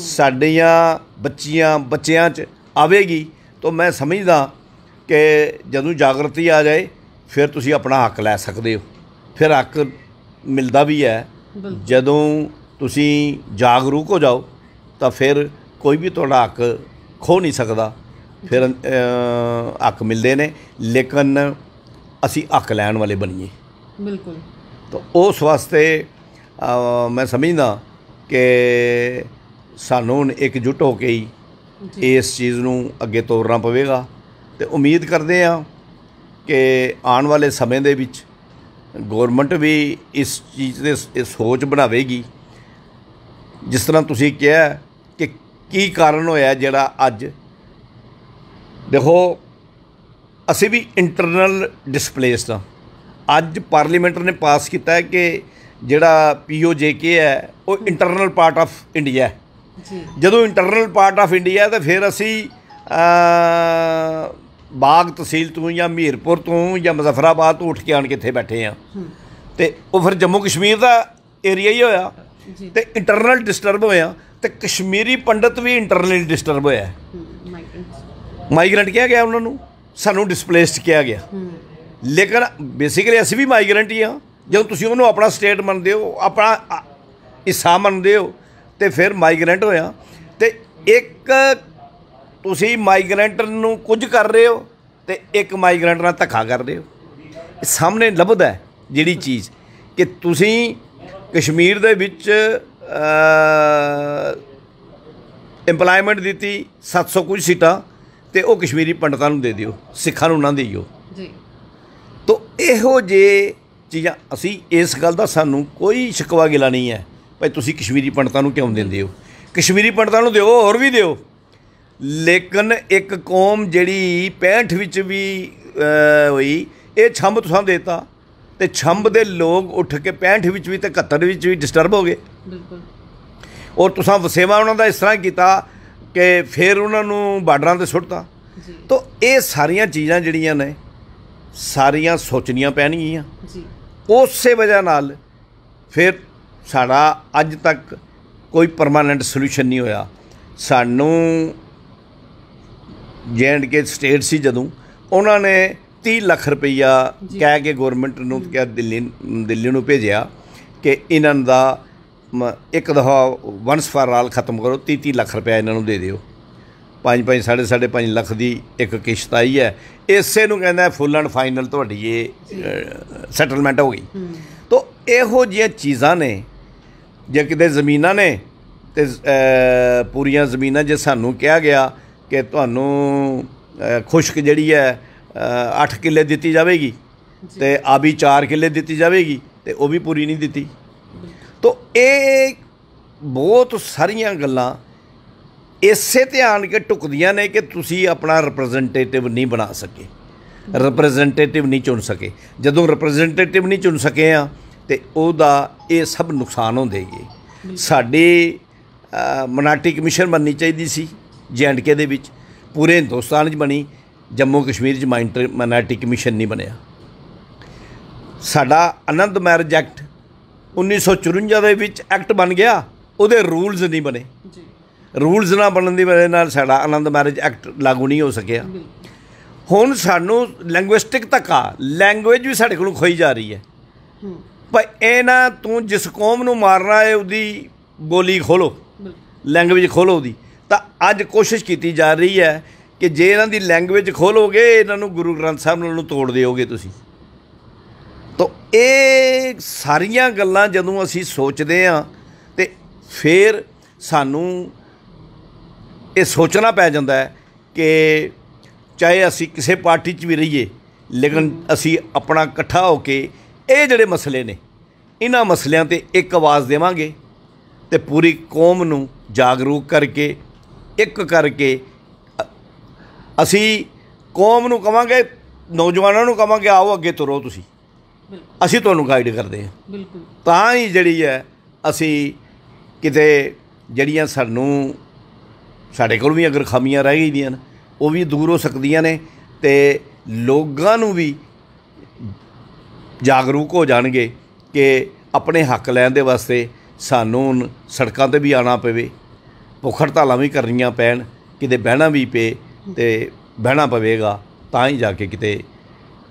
ਸਾਡੀਆਂ ਬੱਚੀਆਂ ਬੱਚਿਆਂ 'ਚ ਆਵੇਗੀ ਤਾਂ ਮੈਂ ਸਮਝਦਾ ਕਿ ਜਦੋਂ ਜਾਗਰਤੀ ਆ ਜਾਏ ਫਿਰ ਤੁਸੀਂ ਆਪਣਾ ਹੱਕ ਲੈ ਸਕਦੇ ਹੋ ਫਿਰ ਹੱਕ ਮਿਲਦਾ ਵੀ ਹੈ ਜਦੋਂ ਤੁਸੀਂ ਜਾਗਰੂਕ ਹੋ ਜਾਓ ਤਾਂ ਫਿਰ ਕੋਈ ਵੀ ਤੁਹਾਡਾ ਹੱਕ ਖੋ ਨਹੀਂ ਸਕਦਾ ਫਿਰ ਹੱਕ ਮਿਲਦੇ ਨੇ ਲੇਕਿਨ ਅਸੀਂ ਹੱਕ ਲੈਣ ਵਾਲੇ ਬਣੀਏ ਬਿਲਕੁਲ ਤਾਂ ਉਸ ਵਾਸਤੇ ਮੈਂ ਸਮਝਦਾ ਕਿ ਸਾਨੂੰ ਇੱਕ ਜੁਟ ਹੋ ਕੇ ਹੀ ਇਸ ਚੀਜ਼ ਨੂੰ ਅੱਗੇ ਤੋਰਨਾ ਪਵੇਗਾ ਤੇ ਉਮੀਦ ਕਰਦੇ ਆ ਕਿ ਆਉਣ ਵਾਲੇ ਸਮੇਂ ਦੇ ਵਿੱਚ ਗਵਰਨਮੈਂਟ ਵੀ ਇਸ ਚੀਜ਼ ਦੇ ਸੋਚ ਬਣਾਵੇਗੀ ਜਿਸ ਤਰ੍ਹਾਂ ਤੁਸੀਂ ਕਿਹਾ ਕੀ ਕਾਰਨ ਹੋਇਆ ਜਿਹੜਾ ਅੱਜ ਦੇਖੋ ਅਸੀਂ ਵੀ ਇੰਟਰਨਲ ਡਿਸਪਲੇਸਡ ਆ ਅੱਜ ਪਾਰਲੀਮੈਂਟ ਨੇ ਪਾਸ ਕੀਤਾ ਹੈ ਕਿ ਜਿਹੜਾ ਪੀਓਜੇਕੇ ਹੈ ਉਹ ਇੰਟਰਨਲ ਪਾਰਟ ਆਫ ਇੰਡੀਆ ਹੈ ਜੀ ਜਦੋਂ ਇੰਟਰਨਲ ਪਾਰਟ ਆਫ ਇੰਡੀਆ ਹੈ ਤਾਂ ਫਿਰ ਅਸੀਂ ਬਾਗ ਤਹਿਸੀਲ ਤੋਂ ਜਾਂ ਮੀਰਪੁਰ ਤੋਂ ਜਾਂ ਮੁਜ਼ਫਰਾਬਾਦ ਤੋਂ ਉੱਠ ਕੇ ਆਣ ਕੇ ਇੱਥੇ ਬੈਠੇ ਆ ਤੇ ਉਹ ਫਿਰ ਜੰਮੂ ਕਸ਼ਮੀਰ ਦਾ ਏਰੀਆ ਹੀ ਹੋਇਆ ਤੇ ਇੰਟਰਨਲ ਡਿਸਟਰਬ ਹੋਇਆ ਤੇ ਕਸ਼ਮੀਰੀ ਪੰਡਤ ਵੀ ਇੰਟਰਨਲੀ ਡਿਸਟਰਬ ਹੋਇਆ ਮਾਈਗ੍ਰੈਂਟ ਕਿਹਾ ਗਿਆ ਉਹਨਾਂ ਨੂੰ ਸਾਨੂੰ ਡਿਸਪਲੇਸਡ ਕਿਹਾ ਗਿਆ ਲੇਕਿਨ ਬੇਸਿਕਲੀ ਅਸੀਂ ਵੀ ਮਾਈਗ੍ਰੈਂਟ ਹੀ ਆ ਜਦੋਂ ਤੁਸੀਂ ਉਹਨੂੰ ਆਪਣਾ ਸਟੇਟ ਮੰਨਦੇ ਹੋ ਆਪਣਾ ਹਿੱਸਾ ਮੰਨਦੇ ਹੋ ਤੇ ਫਿਰ ਮਾਈਗ੍ਰੈਂਟ ਹੋਇਆ ਤੇ ਇੱਕ ਤੁਸੀਂ ਮਾਈਗ੍ਰੈਂਟ ਨੂੰ ਕੁਝ ਕਰ ਰਹੇ ਹੋ ਤੇ ਇੱਕ ਮਾਈਗ੍ਰੈਂਟ ਨਾਲ ਧੱਕਾ ਕਰ ਰਹੇ ਹੋ ਸਾਹਮਣੇ ਲੱਭਦਾ ਜਿਹੜੀ ਚੀਜ਼ ਕਿ ਤੁਸੀਂ ਕਸ਼ਮੀਰ ਦੇ ਵਿੱਚ ਐਮਪਲਾਈਮੈਂਟ ਦਿੱਤੀ 700 ਕੁਝ ਸੀਟਾਂ ਤੇ ਉਹ ਕਸ਼ਮੀਰੀ ਪੰਡਤਾਂ ਨੂੰ ਦੇ ਦਿਓ ਸਿੱਖਾਂ ਨੂੰ ਨਾ ਦਿਓ ਜੀ ਤੋਂ ਇਹੋ ਜੇ ਚੀਜ਼ਾਂ ਅਸੀਂ ਇਸ ਗੱਲ ਦਾ ਸਾਨੂੰ ਕੋਈ ਸ਼ਿਕਵਾ ਗਿਲਾ ਨਹੀਂ ਹੈ ਭਾਈ ਤੁਸੀਂ ਕਸ਼ਮੀਰੀ ਪੰਡਤਾਂ ਨੂੰ ਕਿਉਂ ਦਿੰਦੇ ਹੋ ਕਸ਼ਮੀਰੀ ਪੰਡਤਾਂ ਨੂੰ ਦਿਓ ਹੋਰ ਵੀ ਦਿਓ ਲੇਕਿਨ ਇੱਕ ਕੌਮ ਜਿਹੜੀ 65 ਵਿੱਚ ਵੀ ਹੋਈ ਇਹ ਛੰਭ ਤੁਸਾਂ ਦੇਤਾ ਤੇ ਛੰਭ ਦੇ ਲੋਕ ਉੱਠ ਕੇ 65 ਵਿੱਚ ਵੀ ਤੇ 71 ਵਿੱਚ ਵੀ ਡਿਸਟਰਬ ਹੋ ਗਏ ਬਿਲਕੁਲ ਔਰ ਤੁਸੀਂ ਵਸੇਵਾ ਉਹਨਾਂ ਦਾ ਇਸ ਤਰ੍ਹਾਂ ਕੀਤਾ ਕਿ ਫਿਰ ਉਹਨਾਂ ਨੂੰ ਬਾਰਡਰਾਂ ਤੇ ਸੁੱਟਤਾ ਜੀ ਤਾਂ ਇਹ ਸਾਰੀਆਂ ਚੀਜ਼ਾਂ ਜਿਹੜੀਆਂ ਨੇ ਸਾਰੀਆਂ ਸੋਚਣੀਆਂ ਪੈਣਗੀਆਂ ਜੀ ਉਸੇ ਵਜ੍ਹਾ ਨਾਲ ਫਿਰ ਸਾਡਾ ਅੱਜ ਤੱਕ ਕੋਈ ਪਰਮਾਨੈਂਟ ਸੋਲੂਸ਼ਨ ਨਹੀਂ ਹੋਇਆ ਸਾਨੂੰ ਜੈਂਡ ਕੇ ਸਟੇਟ ਸੀ ਜਦੋਂ ਉਹਨਾਂ ਨੇ 30 ਲੱਖ ਰੁਪਈਆ ਕਹਿ ਕੇ ਗਵਰਨਮੈਂਟ ਨੂੰ ਕਿਹਾ ਦਿੱਲੀ ਦਿੱਲੀ ਨੂੰ ਭੇਜਿਆ ਕਿ ਇਹਨਾਂ ਦਾ ਇੱਕ ਦਫਾ ਵਨਸ ਫਾਰ ਆਲ ਖਤਮ ਕਰੋ 30 30 ਲੱਖ ਰੁਪਏ ਇਹਨਾਂ ਨੂੰ ਦੇ ਦਿਓ 5 5 ਸਾਢੇ ਸਾਢੇ 5 ਲੱਖ ਦੀ ਇੱਕ ਕਿਸ਼ਤ ਆਈ ਹੈ ਇਸੇ ਨੂੰ ਕਹਿੰਦਾ ਫੁੱਲ ਐਂਡ ਫਾਈਨਲ ਤੁਹਾਡੀ ਇਹ ਸੈਟਲਮੈਂਟ ਹੋ ਗਈ ਤੋਂ ਇਹੋ ਜਿਹੀਆਂ ਚੀਜ਼ਾਂ ਨੇ ਜੇ ਕਿਤੇ ਜ਼ਮੀਨਾਂ ਨੇ ਤੇ ਪੂਰੀਆਂ ਜ਼ਮੀਨਾਂ ਜੇ ਸਾਨੂੰ ਕਿਹਾ ਗਿਆ ਕਿ ਤੁਹਾਨੂੰ ਖੁਸ਼ਕ ਜਿਹੜੀ ਹੈ 8 ਕਿੱਲੇ ਦਿੱਤੀ ਜਾਵੇਗੀ ਤੇ ਆਬੀ 4 ਕਿੱਲੇ ਦਿੱਤੀ ਜਾਵੇਗੀ ਤੇ ਉਹ ਵੀ ਪੂਰੀ ਨਹੀਂ ਦਿੱਤੀ ਤੋ ਇਹ ਬਹੁਤ ਸਾਰੀਆਂ ਗੱਲਾਂ ਇਸੇ ਧਿਆਨ ਕੇ ਟੁਕਦੀਆਂ ਨੇ ਕਿ ਤੁਸੀਂ ਆਪਣਾ ਰਿਪਰੈਜ਼ੈਂਟੇਟਿਵ ਨਹੀਂ ਬਣਾ ਸਕੇ ਰਿਪਰੈਜ਼ੈਂਟੇਟਿਵ ਨਹੀਂ ਚੁਣ ਸਕੇ ਜਦੋਂ ਰਿਪਰੈਜ਼ੈਂਟੇਟਿਵ ਨਹੀਂ ਚੁਣ ਸਕੇ ਆ ਤੇ ਉਹਦਾ ਇਹ ਸਭ ਨੁਕਸਾਨ ਹੁੰਦੇ ਸਾਡੇ ਮਨਾਟੀ ਕਮਿਸ਼ਨ ਬਣਨੀ ਚਾਹੀਦੀ ਸੀ ਜੈਂਡਕੇ ਦੇ ਵਿੱਚ ਪੂਰੇ ਹਿੰਦੁਸਤਾਨ 'ਚ ਬਣੀ ਜੰਮੂ ਕਸ਼ਮੀਰ 'ਚ ਮਨਾਟੀ ਕਮਿਸ਼ਨ ਨਹੀਂ ਬਣਿਆ ਸਾਡਾ ਆਨੰਦ ਮੈਰਜ ਐਕਟ 1954 ਦੇ ਵਿੱਚ ਐਕਟ ਬਣ ਗਿਆ ਉਹਦੇ ਰੂਲਸ ਨਹੀਂ ਬਣੇ ਜੀ ਰੂਲਸ ਨਾ ਬਣਨ ਦੀ ਵਜ੍ਹਾ ਨਾਲ ਸਾਡਾ ਆਨੰਦ ਮੈਰਿਜ ਐਕਟ ਲਾਗੂ ਨਹੀਂ ਹੋ ਸਕਿਆ ਹੁਣ ਸਾਨੂੰ ਲੈਂਗੁਇਸਟਿਕ ਧੱਕਾ ਲੈਂਗੁਏਜ ਵੀ ਸਾਡੇ ਕੋਲੋਂ ਖੋਈ ਜਾ ਰਹੀ ਹੈ ਪਰ ਇਹ ਨਾ ਤੂੰ ਜਿਸ ਕੌਮ ਨੂੰ ਮਾਰਨਾ ਹੈ ਉਹਦੀ ਬੋਲੀ ਖੋਲੋ ਲੈਂਗੁਏਜ ਖੋਲੋ ਉਹਦੀ ਤਾਂ ਅੱਜ ਕੋਸ਼ਿਸ਼ ਕੀਤੀ ਜਾ ਰਹੀ ਹੈ ਕਿ ਜੇ ਇਹਨਾਂ ਦੀ ਲੈਂਗੁਏਜ ਖੋਲੋਗੇ ਇਹਨਾਂ ਨੂੰ ਗੁਰੂ ਗ੍ਰੰਥ ਸਾਹਿਬ ਨਾਲੋਂ ਤੋੜ ਦਿਓਗੇ ਤੁਸੀਂ ਤੋਂ ਇਹ ਸਾਰੀਆਂ ਗੱਲਾਂ ਜਦੋਂ ਅਸੀਂ ਸੋਚਦੇ ਆ ਤੇ ਫਿਰ ਸਾਨੂੰ ਇਹ ਸੋਚਣਾ ਪੈ ਜਾਂਦਾ ਹੈ ਕਿ ਚਾਹੇ ਅਸੀਂ ਕਿਸੇ ਪਾਰਟੀ 'ਚ ਵੀ ਰਹੀਏ ਲੇਕਿਨ ਅਸੀਂ ਆਪਣਾ ਇਕੱਠਾ ਹੋ ਕੇ ਇਹ ਜਿਹੜੇ ਮਸਲੇ ਨੇ ਇਹਨਾਂ ਮਸਲਿਆਂ ਤੇ ਇੱਕ ਆਵਾਜ਼ ਦੇਵਾਂਗੇ ਤੇ ਪੂਰੀ ਕੌਮ ਨੂੰ ਜਾਗਰੂਕ ਕਰਕੇ ਇੱਕ ਕਰਕੇ ਅਸੀਂ ਕੌਮ ਨੂੰ ਕਵਾਂਗੇ ਨੌਜਵਾਨਾਂ ਨੂੰ ਕਵਾਂਗੇ ਆਓ ਅੱਗੇ ਤੁਰੋ ਤੁਸੀਂ ਅਸੀਂ ਤੁਹਾਨੂੰ ਗਾਈਡ ਕਰਦੇ ਹਾਂ ਬਿਲਕੁਲ ਤਾਂ ਹੀ ਜਿਹੜੀ ਹੈ ਅਸੀਂ ਕਿਤੇ ਜਿਹੜੀਆਂ ਸਾਨੂੰ ਸਾਡੇ ਕੋਲ ਵੀ ਅਗਰ ਖਾਮੀਆਂ ਰਹਿ ਗਈਆਂ ਨੇ ਉਹ ਵੀ ਦੂਰ ਹੋ ਸਕਦੀਆਂ ਨੇ ਤੇ ਲੋਕਾਂ ਨੂੰ ਵੀ ਜਾਗਰੂਕ ਹੋ ਜਾਣਗੇ ਕਿ ਆਪਣੇ ਹੱਕ ਲੈਣ ਦੇ ਵਾਸਤੇ ਸਾਨੂੰ ਸੜਕਾਂ ਤੇ ਵੀ ਆਣਾ ਪਵੇ ਭੁੱਖ ਹੜਤਾਲਾਂ ਵੀ ਕਰਨੀਆਂ ਪੈਣ ਕਿਤੇ ਬਹਿਣਾ ਵੀ ਪਏ ਤੇ ਬਹਿਣਾ ਪਵੇਗਾ ਤਾਂ ਹੀ ਜਾ ਕੇ ਕਿਤੇ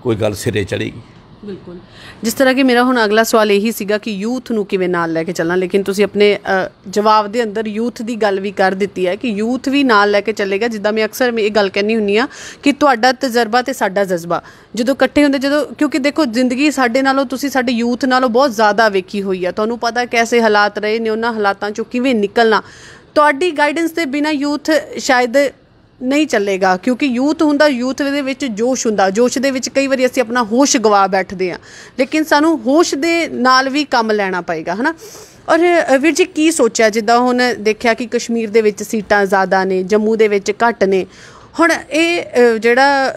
ਕੋਈ ਗੱਲ ਸਿਰੇ ਚੜੇਗੀ ਬਿਲਕੁਲ ਜਿਸ ਤਰ੍ਹਾਂ ਕਿ ਮੇਰਾ ਹੁਣ ਅਗਲਾ ਸਵਾਲ ਇਹੀ ਸੀਗਾ ਕਿ ਯੂਥ ਨੂੰ ਕਿਵੇਂ ਨਾਲ ਲੈ ਕੇ ਚੱਲਣਾ ਲੇਕਿਨ ਤੁਸੀਂ ਆਪਣੇ ਜਵਾਬ ਦੇ ਅੰਦਰ ਯੂਥ ਦੀ ਗੱਲ ਵੀ ਕਰ ਦਿੱਤੀ ਹੈ ਕਿ ਯੂਥ ਵੀ ਨਾਲ ਲੈ ਕੇ ਚੱਲੇਗਾ ਜਿੱਦਾਂ ਮੈਂ ਅਕਸਰ ਇਹ ਗੱਲ ਕਹਿੰਨੀ ਹੁੰਨੀ ਆ ਕਿ ਤੁਹਾਡਾ ਤਜਰਬਾ ਤੇ ਸਾਡਾ ਜਜ਼ਬਾ ਜਦੋਂ ਇਕੱਠੇ ਹੁੰਦੇ ਜਦੋਂ ਕਿਉਂਕਿ ਦੇਖੋ ਜ਼ਿੰਦਗੀ ਸਾਡੇ ਨਾਲੋਂ ਤੁਸੀਂ ਸਾਡੇ ਯੂਥ ਨਾਲੋਂ ਬਹੁਤ ਜ਼ਿਆਦਾ ਵੇਖੀ ਹੋਈ ਆ ਤੁਹਾਨੂੰ ਪਤਾ ਕੈਸੇ ਹਾਲਾਤ ਰਹੇ ਨੇ ਉਹਨਾਂ ਹਾਲਾਤਾਂ ਚੋਂ ਕਿਵੇਂ ਨਿਕਲਣਾ ਤੁਹਾਡੀ ਗਾਈਡੈਂਸ ਦੇ ਬਿਨਾ ਯੂਥ ਸ਼ਾਇਦ ਨਹੀਂ ਚੱਲੇਗਾ ਕਿਉਂਕਿ ਯੂਥ ਹੁੰਦਾ ਯੂਥ ਦੇ ਵਿੱਚ ਜੋਸ਼ ਹੁੰਦਾ ਜੋਸ਼ ਦੇ ਵਿੱਚ ਕਈ ਵਾਰੀ ਅਸੀਂ ਆਪਣਾ ਹੋਸ਼ ਗਵਾ ਬੈਠਦੇ ਆ ਲੇਕਿਨ ਸਾਨੂੰ ਹੋਸ਼ ਦੇ ਨਾਲ ਵੀ ਕੰਮ ਲੈਣਾ ਪਏਗਾ ਹਨਾ ਔਰ ਵੀਰ ਜੀ ਕੀ ਸੋਚਿਆ ਜਿੱਦਾਂ ਹੁਣ ਦੇਖਿਆ ਕਿ ਕਸ਼ਮੀਰ ਦੇ ਵਿੱਚ ਸੀਟਾਂ ਜ਼ਿਆਦਾ ਨੇ ਜੰਮੂ ਦੇ ਵਿੱਚ ਘੱਟ ਨੇ ਹੁਣ ਇਹ ਜਿਹੜਾ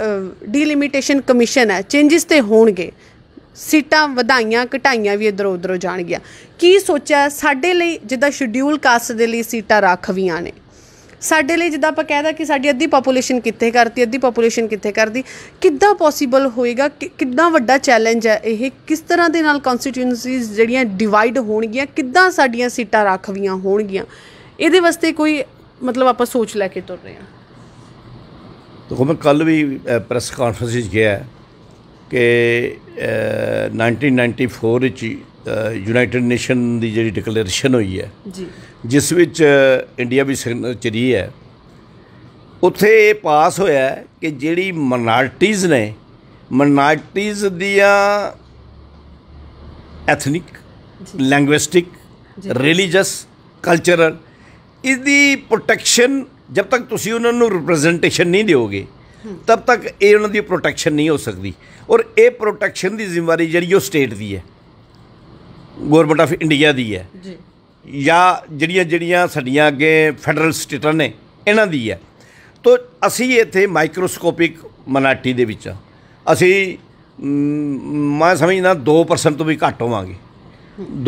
ਡੀਲਿਮਿਟੇਸ਼ਨ ਕਮਿਸ਼ਨ ਹੈ ਚੇਂजेस ਤੇ ਹੋਣਗੇ ਸੀਟਾਂ ਵਧਾਈਆਂ ਘਟਾਈਆਂ ਵੀ ਇਧਰ ਉਧਰੋਂ ਜਾਣਗੀਆਂ ਕੀ ਸੋਚਿਆ ਸਾਡੇ ਲਈ ਜਿੱਦਾਂ ਸ਼ਡਿਊਲ ਕਾਸਟ ਦੇ ਲਈ ਸੀਟਾਂ ਰੱਖਵੀਆਂ ਨੇ ਸਾਡੇ ਲਈ ਜਿੱਦਾਂ ਆਪਾਂ ਕਹਿਦਾ ਕਿ ਸਾਡੀ ਅੱਧੀ ਪੋਪੂਲੇਸ਼ਨ ਕਿੱਥੇ ਕਰਦੀ ਅੱਧੀ ਪੋਪੂਲੇਸ਼ਨ ਕਿੱਥੇ ਕਰਦੀ ਕਿੱਦਾਂ ਪੋਸੀਬਲ ਹੋਏਗਾ ਕਿੰਨਾ ਵੱਡਾ ਚੈਲੰਜ ਹੈ ਇਹ ਕਿਸ ਤਰ੍ਹਾਂ ਦੇ ਨਾਲ ਕਨਸਟੀਟਿਊਐਂਸੀਜ਼ ਜਿਹੜੀਆਂ ਡਿਵਾਈਡ ਹੋਣਗੀਆਂ ਕਿੱਦਾਂ ਸਾਡੀਆਂ ਸੀਟਾਂ ਰੱਖਵੀਆਂ ਹੋਣਗੀਆਂ ਇਹਦੇ ਵਾਸਤੇ ਕੋਈ ਮਤਲਬ ਆਪਾਂ ਸੋਚ ਲੈ ਕੇ ਤੁਰ ਰਹੇ ਹਾਂ ਦੇਖੋ ਮੈਂ ਕੱਲ ਵੀ ਪ੍ਰੈਸ ਕਾਨਫਰੰਸ ਵਿੱਚ ਗਿਆ ਕਿ 1994 ਵਿੱਚ ਯੂਨਾਈਟਿਡ ਨੇਸ਼ਨ ਦੀ ਜਿਹੜੀ ਡਿਕਲੇਰੇਸ਼ਨ ਹੋਈ ਹੈ ਜੀ ਜਿਸ ਵਿੱਚ ਇੰਡੀਆ ਵੀ ਸਿਗਨੇਚਰੀ ਹੈ ਉੱਥੇ ਇਹ ਪਾਸ ਹੋਇਆ ਕਿ ਜਿਹੜੀ ਮਨਾਰਟੀਜ਼ ਨੇ ਮਨਾਰਟੀਜ਼ ਦੀਆਂ ਐਥਨਿਕ ਲੈਂਗੁਇਸਟਿਕ ਰਿਲੀਜੀਅਸ ਕਲਚਰਲ ਦੀ ਪ੍ਰੋਟੈਕਸ਼ਨ ਜਦ ਤੱਕ ਤੁਸੀਂ ਉਹਨਾਂ ਨੂੰ ਰਿਪਰੈਜ਼ੈਂਟੇਸ਼ਨ ਨਹੀਂ ਦਿਓਗੇ ਤਦ ਤੱਕ ਇਹ ਉਹਨਾਂ ਦੀ ਪ੍ਰੋਟੈਕਸ਼ਨ ਨਹੀਂ ਹੋ ਸਕਦੀ ਔਰ ਇਹ ਪ੍ਰੋਟੈਕਸ਼ਨ ਦੀ ਜ਼ਿੰਮੇਵਾਰੀ ਜਿਹੜੀ ਉਹ ਸਟੇਟ ਦੀ ਹੈ ਗਵਰਨਮੈਂਟ ਆਫ ਇੰਡੀਆ ਦੀ ਹੈ ਜਾਂ ਜਿਹੜੀਆਂ ਜਿਹੜੀਆਂ ਸਾਡੀਆਂ ਅੱਗੇ ਫੈਡਰਲ ਸਟੇਟਾਂ ਨੇ ਇਹਨਾਂ ਦੀ ਹੈ ਤੋਂ ਅਸੀਂ ਇੱਥੇ ਮਾਈਕਰੋਸਕੋਪਿਕ ਮਨਾਟੀ ਦੇ ਵਿੱਚ ਅਸੀਂ ਮੈਂ ਸਮਝਦਾ 2% ਤੋਂ ਵੀ ਘੱਟ ਹੋਵਾਂਗੇ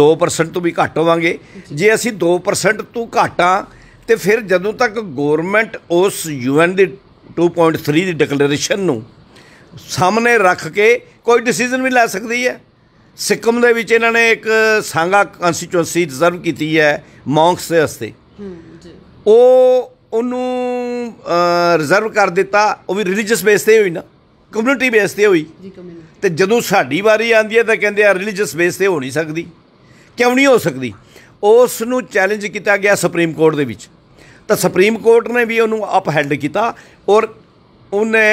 2% ਤੋਂ ਵੀ ਘੱਟ ਹੋਵਾਂਗੇ ਜੇ ਅਸੀਂ 2% ਤੋਂ ਘਟਾਂ ਤੇ ਫਿਰ ਜਦੋਂ ਤੱਕ ਗਵਰਨਮੈਂਟ ਉਸ ਯੂਐਨ ਦੀ 2.3 ਦੀ ਡਿਕਲੇਰੇਸ਼ਨ ਨੂੰ ਸਾਹਮਣੇ ਰੱਖ ਕੇ ਕੋਈ ਡਿਸੀਜਨ ਵੀ ਲੈ ਸਕਦੀ ਹੈ ਸਿੱਕਮ ਦੇ ਵਿੱਚ ਇਹਨਾਂ ਨੇ ਇੱਕ ਸੰਗਾ ਕੰਸਟੀਚੂਐਂਸੀ ਰਿਜ਼ਰਵ ਕੀਤੀ ਹੈ ਮੌਂਕਸ ਦੇ ਵਾਸਤੇ ਉਹ ਉਹਨੂੰ ਰਿਜ਼ਰਵ ਕਰ ਦਿੱਤਾ ਉਹ ਵੀ ਰਿਲੀਜੀਅਸ ਬੇਸ ਤੇ ਹੋਈ ਨਾ ਕਮਿਊਨਿਟੀ ਬੇਸ ਤੇ ਹੋਈ ਤੇ ਜਦੋਂ ਸਾਡੀ ਵਾਰੀ ਆਂਦੀ ਹੈ ਤਾਂ ਕਹਿੰਦੇ ਆ ਰਿਲੀਜੀਅਸ ਬੇਸ ਤੇ ਹੋ ਨਹੀਂ ਸਕਦੀ ਕਿਉਂ ਨਹੀਂ ਹੋ ਸਕਦੀ ਉਸ ਨੂੰ ਚੈਲੰਜ ਕੀਤਾ ਗਿਆ ਸੁਪਰੀਮ ਕੋਰਟ ਦੇ ਵਿੱਚ ਤਾਂ ਸੁਪਰੀਮ ਕੋਰਟ ਨੇ ਵੀ ਉਹਨੂੰ ਅਪਹੈਲਡ ਕੀਤਾ ਔਰ ਉਹਨੇ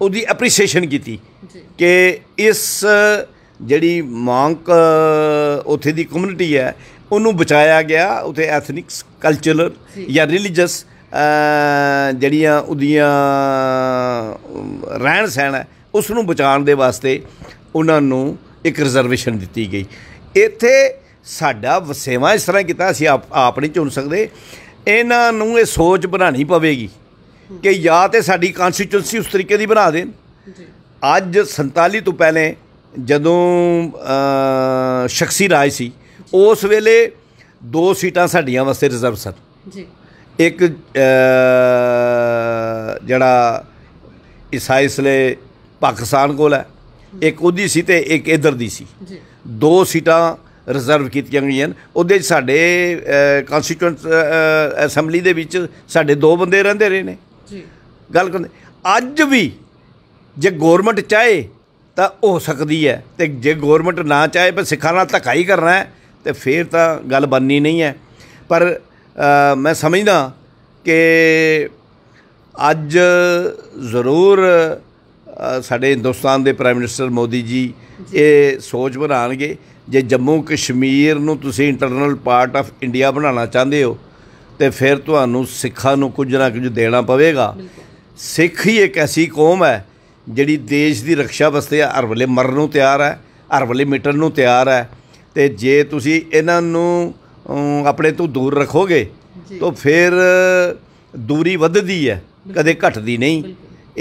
ਉਹਦੀ ਐਪਰੀਸ਼ੀਏਸ਼ਨ ਕੀਤੀ ਕਿ ਇਸ ਜਿਹੜੀ ਮੌਂਕ ਉਥੇ ਦੀ ਕਮਿਊਨਿਟੀ ਹੈ ਉਹਨੂੰ ਬਚਾਇਆ ਗਿਆ ਉਥੇ ਐਥਨਿਕਸ ਕਲਚਰਲ ਜਾਂ ਰਿਲੀਜੀਅਸ ਜਿਹੜੀਆਂ ਉਹਦੀਆਂ ਰਹਿਣ ਸਹਿਣ ਹੈ ਉਸ ਨੂੰ ਬਚਾਉਣ ਦੇ ਵਾਸਤੇ ਉਹਨਾਂ ਨੂੰ ਇੱਕ ਰਿਜ਼ਰਵੇਸ਼ਨ ਦਿੱਤੀ ਗਈ ਇੱਥੇ ਸਾਡਾ ਵਸੇਵਾ ਇਸ ਤਰ੍ਹਾਂ ਕੀਤਾ ਅਸੀਂ ਆਪ ਨਹੀਂ ਚੁਣ ਸਕਦੇ ਇਹਨਾਂ ਨੂੰ ਇਹ ਸੋਚ ਬਣਾਣੀ ਪਵੇਗੀ ਕਿ ਜਾਂ ਤੇ ਸਾਡੀ ਕਨਸਟੀਟਿਊਸੀ ਉਸ ਤਰੀਕੇ ਦੀ ਬਣਾ ਦੇਣ ਅੱਜ 47 ਤੋਂ ਪਹਿਲੇ ਜਦੋਂ ਸ਼ਖਸੀ ਰਾਜ ਸੀ ਉਸ ਵੇਲੇ ਦੋ ਸੀਟਾਂ ਸਾਡੀਆਂ ਵਾਸਤੇ ਰਿਜ਼ਰਵ ਸਨ ਜੀ ਇੱਕ ਜਿਹੜਾ ਇਸਾਈਸਲੇ ਪਾਕਿਸਤਾਨ ਕੋਲ ਹੈ ਇੱਕ ਉਹਦੀ ਸੀ ਤੇ ਇੱਕ ਇਧਰ ਦੀ ਸੀ ਜੀ ਦੋ ਸੀਟਾਂ ਰਿਜ਼ਰਵ ਕੀਤੀਆਂ ਗਈਆਂ ਉਹਦੇ ਵਿੱਚ ਸਾਡੇ ਕਨਸਟੀਟੂਐਂਟ ਅਸੈਂਬਲੀ ਦੇ ਵਿੱਚ ਸਾਡੇ ਦੋ ਬੰਦੇ ਰਹਿੰਦੇ ਰਹੇ ਨੇ ਜੀ ਗੱਲ ਕਰਦੇ ਅੱਜ ਵੀ ਜੇ ਗਵਰਨਮੈਂਟ ਚਾਹੇ ਤਾਂ ਹੋ ਸਕਦੀ ਹੈ ਤੇ ਜੇ ਗਵਰਨਮੈਂਟ ਨਾ ਚਾਹੇ ਪਰ ਸਿੱਖਾਂ ਨਾਲ ਧੱਕਾ ਹੀ ਕਰਨਾ ਹੈ ਤੇ ਫੇਰ ਤਾਂ ਗੱਲ ਬੰਨੀ ਨਹੀਂ ਹੈ ਪਰ ਮੈਂ ਸਮਝਦਾ ਕਿ ਅੱਜ ਜ਼ਰੂਰ ਸਾਡੇ ਹਿੰਦੁਸਤਾਨ ਦੇ ਪ੍ਰਾਈਮ ਮਿਨਿਸਟਰ ਮੋਦੀ ਜੀ ਇਹ ਸੋਚ ਬਣਾਣਗੇ ਜੇ ਜੰਮੂ ਕਸ਼ਮੀਰ ਨੂੰ ਤੁਸੀਂ ਇੰਟਰਨਲ ਪਾਰਟ ਆਫ ਇੰਡੀਆ ਬਣਾਉਣਾ ਚਾਹੁੰਦੇ ਹੋ ਤੇ ਫਿਰ ਤੁਹਾਨੂੰ ਸਿੱਖਾਂ ਨੂੰ ਕੁਝ ਨਾ ਕੁਝ ਦੇਣਾ ਪਵੇਗਾ ਸਿੱਖ ਹੀ ਇੱਕ ਐਸੀ ਕੌਮ ਹੈ ਜਿਹੜੀ ਦੇਸ਼ ਦੀ ਰੱਖਿਆ ਵਾਸਤੇ ਆ ਹਰ ਵੇਲੇ ਮਰਨ ਨੂੰ ਤਿਆਰ ਹੈ ਹਰ ਵੇਲੇ ਮਿਟਣ ਨੂੰ ਤਿਆਰ ਹੈ ਤੇ ਜੇ ਤੁਸੀਂ ਇਹਨਾਂ ਨੂੰ ਆਪਣੇ ਤੋਂ ਦੂਰ ਰੱਖੋਗੇ ਤਾਂ ਫਿਰ ਦੂਰੀ ਵੱਧਦੀ ਹੈ ਕਦੇ ਘਟਦੀ ਨਹੀਂ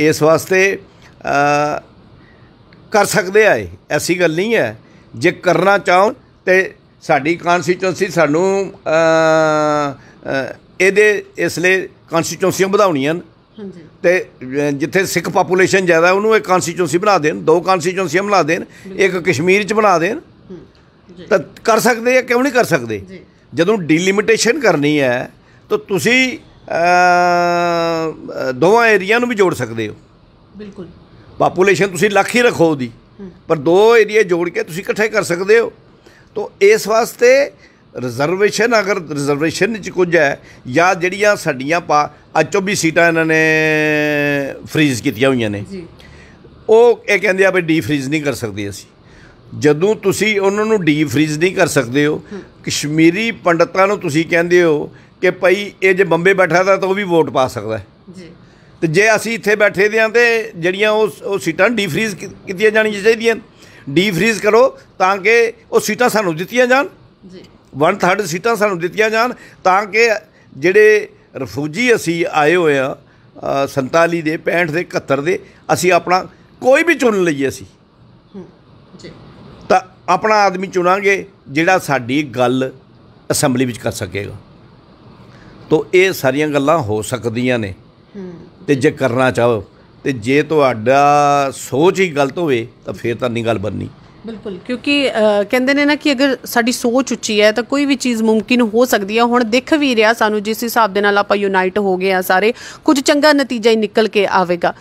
ਇਸ ਵਾਸਤੇ ਕਰ ਸਕਦੇ ਆ ਐਸੀ ਗੱਲ ਨਹੀਂ ਹੈ ਜੇ ਕਰਨਾ ਚਾਹੋ ਤੇ ਸਾਡੀ ਕਨਸਟੀਚੁਐਂਸੀ ਸਾਨੂੰ ਇਹਦੇ ਇਸ ਲਈ ਕਨਸਟੀਚੁਐਂਸੀਆਂ ਵਧਾਉਣੀਆਂ ਹਾਂਜੀ ਤੇ ਜਿੱਥੇ ਸਿੱਖ ਪਾਪੂਲੇਸ਼ਨ ਜ਼ਿਆਦਾ ਉਹਨੂੰ ਇੱਕ ਕਨਸਟੀਚੂਐਂਸੀ ਬਣਾ ਦੇਣ ਦੋ ਕਨਸਟੀਚੂਐਂਸੀਆਂ ਬਣਾ ਦੇਣ ਇੱਕ ਕਸ਼ਮੀਰ 'ਚ ਬਣਾ ਦੇਣ ਤਾਂ ਕਰ ਸਕਦੇ ਆ ਕਿਉਂ ਨਹੀਂ ਕਰ ਸਕਦੇ ਜਦੋਂ ਡੀਲਿਮਿਟੇਸ਼ਨ ਕਰਨੀ ਹੈ ਤਾਂ ਤੁਸੀਂ ਦੋਵਾਂ ਏਰੀਆ ਨੂੰ ਵੀ ਜੋੜ ਸਕਦੇ ਹੋ ਬਿਲਕੁਲ ਪਾਪੂਲੇਸ਼ਨ ਤੁਸੀਂ ਲੱਖ ਹੀ ਰੱਖੋ ਉਹਦੀ ਪਰ ਦੋ ਏਰੀਆ ਜੋੜ ਕੇ ਤੁਸੀਂ ਇਕੱਠੇ ਕਰ ਸਕਦੇ ਹੋ ਤਾਂ ਇਸ ਵਾਸਤੇ ਰਿਜ਼ਰਵੇਸ਼ਨ ਅਗਰ ਰਿਜ਼ਰਵੇਸ਼ਨ ਵਿੱਚ ਕੁਝ ਹੈ ਜਾਂ ਜਿਹੜੀਆਂ ਸਾਡੀਆਂ ਪਾ ਅੱਜ ਵੀ ਸੀਟਾਂ ਇਹਨਾਂ ਨੇ ਫ੍ਰੀਜ਼ ਕੀਤੀਆਂ ਹੋਈਆਂ ਨੇ ਜੀ ਉਹ ਇਹ ਕਹਿੰਦੇ ਆ ਵੀ ਡੀ ਫ੍ਰੀਜ਼ ਨਹੀਂ ਕਰ ਸਕਦੇ ਅਸੀਂ ਜਦੋਂ ਤੁਸੀਂ ਉਹਨਾਂ ਨੂੰ ਡੀ ਫ੍ਰੀਜ਼ ਨਹੀਂ ਕਰ ਸਕਦੇ ਹੋ ਕਸ਼ਮੀਰੀ ਪੰਡਤਾਂ ਨੂੰ ਤੁਸੀਂ ਕਹਿੰਦੇ ਹੋ ਕਿ ਭਾਈ ਇਹ ਜੇ ਬੰਬੇ ਬੈਠਾ ਤਾਂ ਉਹ ਵੀ ਵੋਟ ਪਾ ਸਕਦਾ ਜੀ ਤੇ ਜੇ ਅਸੀਂ ਇੱਥੇ ਬੈਠੇ ਦੇ ਆਂ ਤੇ ਜਿਹੜੀਆਂ ਉਹ ਉਹ ਸੀਟਾਂ ਡੀ ਫ੍ਰੀਜ਼ ਕੀਤੀਆਂ ਜਾਣੀਆਂ ਚਾਹੀਦੀਆਂ ਡੀ ਫ੍ਰੀਜ਼ ਕਰੋ ਤਾਂ ਕਿ ਉਹ ਸੀਟਾਂ ਸਾਨੂੰ ਦਿੱਤੀਆਂ ਜਾਣ ਜੀ ਵਨ ਥਰਡ ਸੀਟਾਂ ਸਾਨੂੰ ਦਿੱਤੀਆਂ ਜਾਣ ਤਾਂ ਕਿ ਜਿਹੜੇ ਰਫੂਜੀ ਅਸੀਂ ਆਏ ਹੋਏ ਆ 47 ਦੇ 65 ਦੇ 71 ਦੇ ਅਸੀਂ ਆਪਣਾ ਕੋਈ ਵੀ ਚੁਣ ਲਈਏ ਅਸੀਂ ਜੀ ਤਾਂ ਆਪਣਾ ਆਦਮੀ ਚੁਣਾਂਗੇ ਜਿਹੜਾ ਸਾਡੀ ਗੱਲ ਅਸੈਂਬਲੀ ਵਿੱਚ ਕਰ ਸਕੇਗਾ ਤੋਂ ਇਹ ਸਾਰੀਆਂ ਗੱਲਾਂ ਹੋ ਸਕਦੀਆਂ ਨੇ ਤੇ ਜੇ ਕਰਨਾ ਚਾਹੋ ਤੇ ਜੇ ਤੁਹਾਡਾ ਸੋਚ ਹੀ ਗਲਤ ਹੋਵੇ ਤਾਂ ਫੇਰ ਤਾਂ ਨਹੀਂ ਗੱਲ ਬਣਨੀ ਬਿਲਕੁਲ ਕਿਉਂਕਿ ਕਹਿੰਦੇ ਨੇ ਨਾ ਕਿ ਅਗਰ ਸਾਡੀ ਸੋਚ ਉੱਚੀ ਹੈ ਤਾਂ ਕੋਈ ਵੀ ਚੀਜ਼ ਮੁਮਕਿਨ ਹੋ ਸਕਦੀ ਹੈ ਹੁਣ ਦਿਖ ਵੀ ਰਿਹਾ ਸਾਨੂੰ ਜਿਸ ਹਿਸਾਬ ਦੇ ਨਾਲ ਆਪਾਂ ਯੂਨਾਈਟ ਹੋ ਗਏ ਆ ਸਾਰੇ ਕੁਝ ਚੰਗਾ ਨਤੀਜਾ ਹੀ ਨਿਕਲ ਕੇ ਆਵੇਗਾ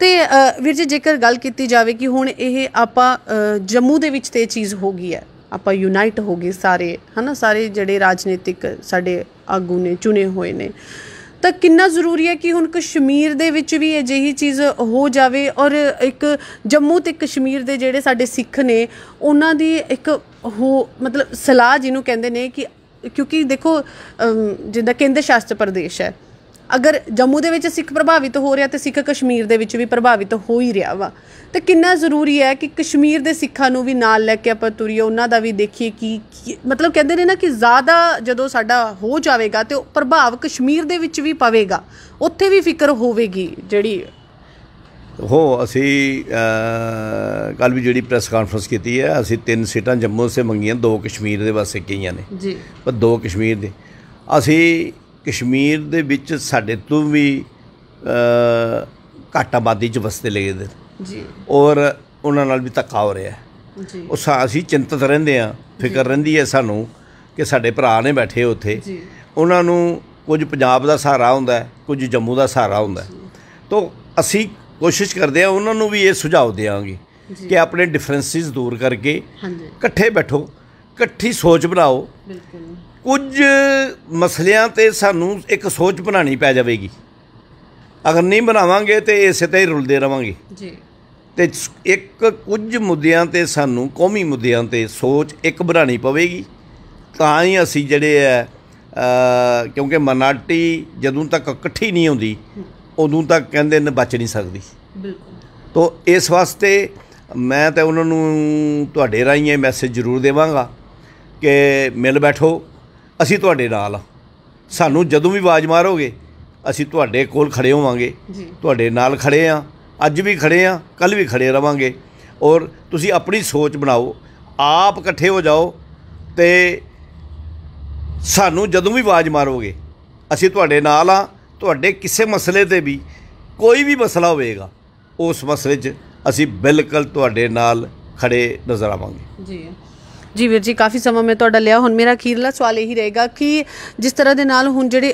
ਤੇ ਵੀਰ ਜੀ ਜੇਕਰ ਗੱਲ ਕੀਤੀ ਜਾਵੇ ਕਿ ਹੁਣ ਇਹ ਆਪਾਂ ਜੰਮੂ ਦੇ ਵਿੱਚ ਤੇ ਚੀਜ਼ ਹੋ ਗਈ ਹੈ ਆਪਾਂ ਯੂਨਾਈਟ ਹੋ ਗਏ ਸਾਰੇ ਹਨਾ ਸਾਰੇ ਜਿਹੜੇ ਰਾਜਨੀਤਿਕ ਸਾਡੇ ਆਗੂ ਨੇ ਚੁਣੇ ਹੋਏ ਨੇ ਤਾਂ ਕਿੰਨਾ ਜ਼ਰੂਰੀ ਹੈ ਕਿ ਹੁਣ ਕਸ਼ਮੀਰ ਦੇ ਵਿੱਚ ਵੀ ਅਜਿਹੀ ਚੀਜ਼ ਹੋ ਜਾਵੇ ਔਰ ਇੱਕ ਜੰਮੂ ਤੇ ਕਸ਼ਮੀਰ ਦੇ ਜਿਹੜੇ ਸਾਡੇ ਸਿੱਖ ਨੇ ਉਹਨਾਂ ਦੀ ਇੱਕ ਹੋ ਮਤਲਬ ਸਲਾਹ ਜਿਹਨੂੰ ਕਹਿੰਦੇ ਨੇ ਕਿ ਕਿਉਂਕਿ ਦੇਖੋ ਜਿੱਦਾਂ ਕੇਂਦਰ ਸ਼ਾਸਤ ਪ੍ਰਦੇਸ਼ ਹੈ ਅਗਰ ਜੰਮੂ ਦੇ ਵਿੱਚ ਸਿੱਖ ਪ੍ਰਭਾਵਿਤ ਹੋ ਰਿਹਾ ਤੇ ਸਿੱਖ ਕਸ਼ਮੀਰ ਦੇ ਵਿੱਚ ਵੀ ਪ੍ਰਭਾਵਿਤ ਹੋ ਹੀ ਰਿਹਾ ਵਾ ਤੇ ਕਿੰਨਾ ਜ਼ਰੂਰੀ ਹੈ ਕਿ ਕਸ਼ਮੀਰ ਦੇ ਸਿੱਖਾਂ ਨੂੰ ਵੀ ਨਾਲ ਲੈ ਕੇ ਆਪਾਂ ਤੁਰੀਏ ਉਹਨਾਂ ਦਾ ਵੀ ਦੇਖੀਏ ਕਿ ਮਤਲਬ ਕਹਿੰਦੇ ਨੇ ਨਾ ਕਿ ਜ਼ਿਆਦਾ ਜਦੋਂ ਸਾਡਾ ਹੋ ਜਾਵੇਗਾ ਤੇ ਪ੍ਰਭਾਵ ਕਸ਼ਮੀਰ ਦੇ ਵਿੱਚ ਵੀ ਪਵੇਗਾ ਉੱਥੇ ਵੀ ਫਿਕਰ ਹੋਵੇਗੀ ਜਿਹੜੀ ਹੋ ਅਸੀਂ ਕੱਲ ਵੀ ਜਿਹੜੀ ਪ੍ਰੈਸ ਕਾਨਫਰੰਸ ਕੀਤੀ ਹੈ ਅਸੀਂ ਤਿੰਨ ਸੀਟਾਂ ਜੰਮੂ ਸੇ ਮੰਗੀਆਂ ਦੋ ਕਸ਼ਮੀਰ ਦੇ ਵਾਸਤੇ ਕਈਆਂ ਨੇ ਜੀ ਪਰ ਦੋ ਕਸ਼ਮੀਰ ਦੇ ਅਸੀਂ ਕਸ਼ਮੀਰ ਦੇ ਵਿੱਚ ਸਾਡੇ ਤੋਂ ਵੀ ਘਾਟ 'ਚ ਵਸਦੇ ਲੱਗੇ ਦੇ ਜੀ ਔਰ ਉਹਨਾਂ ਨਾਲ ਵੀ ਧੱਕਾ ਹੋ ਰਿਹਾ ਹੈ ਜੀ ਉਹ ਅਸੀਂ ਚਿੰਤਤ ਰਹਿੰਦੇ ਆ ਫਿਕਰ ਰਹਿੰਦੀ ਹੈ ਸਾਨੂੰ ਕਿ ਸਾਡੇ ਭਰਾ ਨੇ ਬੈਠੇ ਉੱਥੇ ਜੀ ਉਹਨਾਂ ਨੂੰ ਕੁਝ ਪੰਜਾਬ ਦਾ ਸਹਾਰਾ ਹੁੰਦਾ ਕੁਝ ਜੰਮੂ ਦਾ ਸਹਾਰਾ ਹੁੰਦਾ ਤਾਂ ਅਸੀਂ ਕੋਸ਼ਿਸ਼ ਕਰਦੇ ਆ ਉਹਨਾਂ ਨੂੰ ਵੀ ਇਹ ਸੁਝਾਅ ਦੇਵਾਂਗੇ ਕਿ ਆਪਣੇ ਡਿਫਰੈਂਸਿਸ ਦੂਰ ਕਰਕੇ ਇਕੱਠੇ ਬੈਠੋ ਇਕੱਠੀ ਸੋਚ ਬਣਾਓ ਕੁਝ ਮਸਲਿਆਂ ਤੇ ਸਾਨੂੰ ਇੱਕ ਸੋਚ ਬਣਾਣੀ ਪੈ ਜਾਵੇਗੀ ਅਗਰ ਨਹੀਂ ਬਣਾਵਾਂਗੇ ਤੇ ਇਸੇ ਤੇ ਹੀ ਰੁਲਦੇ ਰਵਾਂਗੇ ਜੀ ਤੇ ਇੱਕ ਕੁਝ ਮੁੱਦਿਆਂ ਤੇ ਸਾਨੂੰ ਕੌਮੀ ਮੁੱਦਿਆਂ ਤੇ ਸੋਚ ਇੱਕ ਬਣਾਣੀ ਪਵੇਗੀ ਤਾਂ ਹੀ ਅਸੀਂ ਜਿਹੜੇ ਆ ਕਿਉਂਕਿ ਮਨਾਟੀ ਜਦੋਂ ਤੱਕ ਇਕੱਠੀ ਨਹੀਂ ਹੁੰਦੀ ਉਦੋਂ ਤੱਕ ਕਹਿੰਦੇ ਨੇ ਬਚ ਨਹੀਂ ਸਕਦੀ ਬਿਲਕੁਲ ਤੋਂ ਇਸ ਵਾਸਤੇ ਮੈਂ ਤਾਂ ਉਹਨਾਂ ਨੂੰ ਤੁਹਾਡੇ ਰਾਹੀਂ ਇਹ ਮੈਸੇਜ ਜ਼ਰੂਰ ਦੇਵਾਂਗਾ ਕਿ ਮਿਲ ਬੈਠੋ ਅਸੀਂ ਤੁਹਾਡੇ ਨਾਲ ਸਾਨੂੰ ਜਦੋਂ ਵੀ ਆਵਾਜ਼ ਮਾਰੋਗੇ ਅਸੀਂ ਤੁਹਾਡੇ ਕੋਲ ਖੜੇ ਹੋਵਾਂਗੇ ਤੁਹਾਡੇ ਨਾਲ ਖੜੇ ਆ ਅੱਜ ਵੀ ਖੜੇ ਆ ਕੱਲ ਵੀ ਖੜੇ ਰਵਾਂਗੇ ਔਰ ਤੁਸੀਂ ਆਪਣੀ ਸੋਚ ਬਣਾਓ ਆਪ ਇਕੱਠੇ ਹੋ ਜਾਓ ਤੇ ਸਾਨੂੰ ਜਦੋਂ ਵੀ ਆਵਾਜ਼ ਮਾਰੋਗੇ ਅਸੀਂ ਤੁਹਾਡੇ ਨਾਲ ਆ ਤੁਹਾਡੇ ਕਿਸੇ ਮਸਲੇ ਤੇ ਵੀ ਕੋਈ ਵੀ ਮਸਲਾ ਹੋਵੇਗਾ ਉਸ ਮਸਲੇ 'ਚ ਅਸੀਂ ਬਿਲਕੁਲ ਤੁਹਾਡੇ ਨਾਲ ਖੜੇ ਨਜ਼ਰ ਆਵਾਂਗੇ ਜੀ ਜੀ ਵੀਰ ਜੀ ਕਾਫੀ ਸਮਾਂ ਮੈਂ ਤੁਹਾਡਾ ਲਿਆ ਹੁਣ ਮੇਰਾ ਅਖੀਰਲਾ ਸਵਾਲ ਇਹੀ ਰਹੇਗਾ ਕਿ ਜਿਸ ਤਰ੍ਹਾਂ ਦੇ ਨਾਲ ਹੁਣ ਜਿਹੜੇ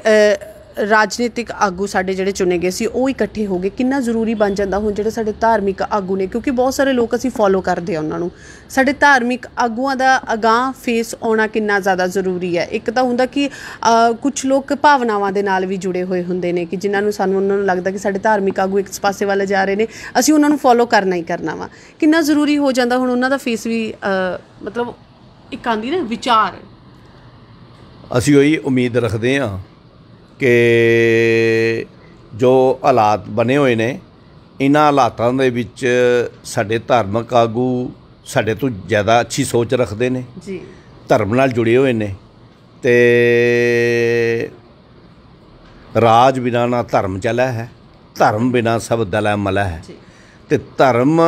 ਰਾਜਨੀਤਿਕ ਆਗੂ ਸਾਡੇ ਜਿਹੜੇ ਚੁਣੇ ਗਏ ਸੀ ਉਹ ਇਕੱਠੇ ਹੋ ਗਏ ਕਿੰਨਾ ਜ਼ਰੂਰੀ ਬਣ ਜਾਂਦਾ ਹੁਣ ਜਿਹੜੇ ਸਾਡੇ ਧਾਰਮਿਕ ਆਗੂ ਨੇ ਕਿਉਂਕਿ ਬਹੁਤ ਸਾਰੇ ਲੋਕ ਅਸੀਂ ਫੋਲੋ ਕਰਦੇ ਆ ਉਹਨਾਂ ਨੂੰ ਸਾਡੇ ਧਾਰਮਿਕ ਆਗੂਆਂ ਦਾ ਅਗਾਹ ਫੇਸ ਆਉਣਾ ਕਿੰਨਾ ਜ਼ਿਆਦਾ ਜ਼ਰੂਰੀ ਹੈ ਇੱਕ ਤਾਂ ਹੁੰਦਾ ਕਿ ਕੁਝ ਲੋਕ ਭਾਵਨਾਵਾਂ ਦੇ ਨਾਲ ਵੀ ਜੁੜੇ ਹੋਏ ਹੁੰਦੇ ਨੇ ਕਿ ਜਿਨ੍ਹਾਂ ਨੂੰ ਸਾਨੂੰ ਉਹਨਾਂ ਨੂੰ ਲੱਗਦਾ ਕਿ ਸਾਡੇ ਧਾਰਮਿਕ ਆਗੂ ਇੱਕ ਪਾਸੇ ਵੱਲ ਜਾ ਰਹੇ ਨੇ ਅਸੀਂ ਉਹਨਾਂ ਨੂੰ ਫੋਲੋ ਕਰਨਾ ਹੀ ਕਰਨਾ ਵਾ ਕਿੰਨਾ ਜ਼ਰੂਰੀ ਹੋ ਜਾਂਦਾ ਹੁਣ ਉਹਨਾਂ ਦਾ ਫੇਸ ਵੀ ਮਤਲਬ ਇੱਕ ਆਂਦੀ ਨਾ ਵਿਚਾਰ ਅਸੀਂ ਉਹੀ ਉਮੀਦ ਰੱਖਦੇ ਹਾਂ ਕਿ ਜੋ ਹਾਲਾਤ ਬਣੇ ਹੋਏ ਨੇ ਇਹਨਾਂ ਹਾਲਾਤਾਂ ਦੇ ਵਿੱਚ ਸਾਡੇ ਧਾਰਮਿਕ ਆਗੂ ਸਾਡੇ ਤੋਂ ਜ਼ਿਆਦਾ ਅੱਛੀ ਸੋਚ ਰੱਖਦੇ ਨੇ ਜੀ ਧਰਮ ਨਾਲ ਜੁੜੇ ਹੋਏ ਨੇ ਤੇ ਰਾਜ ਬਿਨਾ ਨਾ ਧਰਮ ਚੱਲਿਆ ਹੈ ਧਰਮ ਬਿਨਾ ਸਭ ਦਲਾ ਮਲਾ ਹੈ ਤੇ ਧਰਮ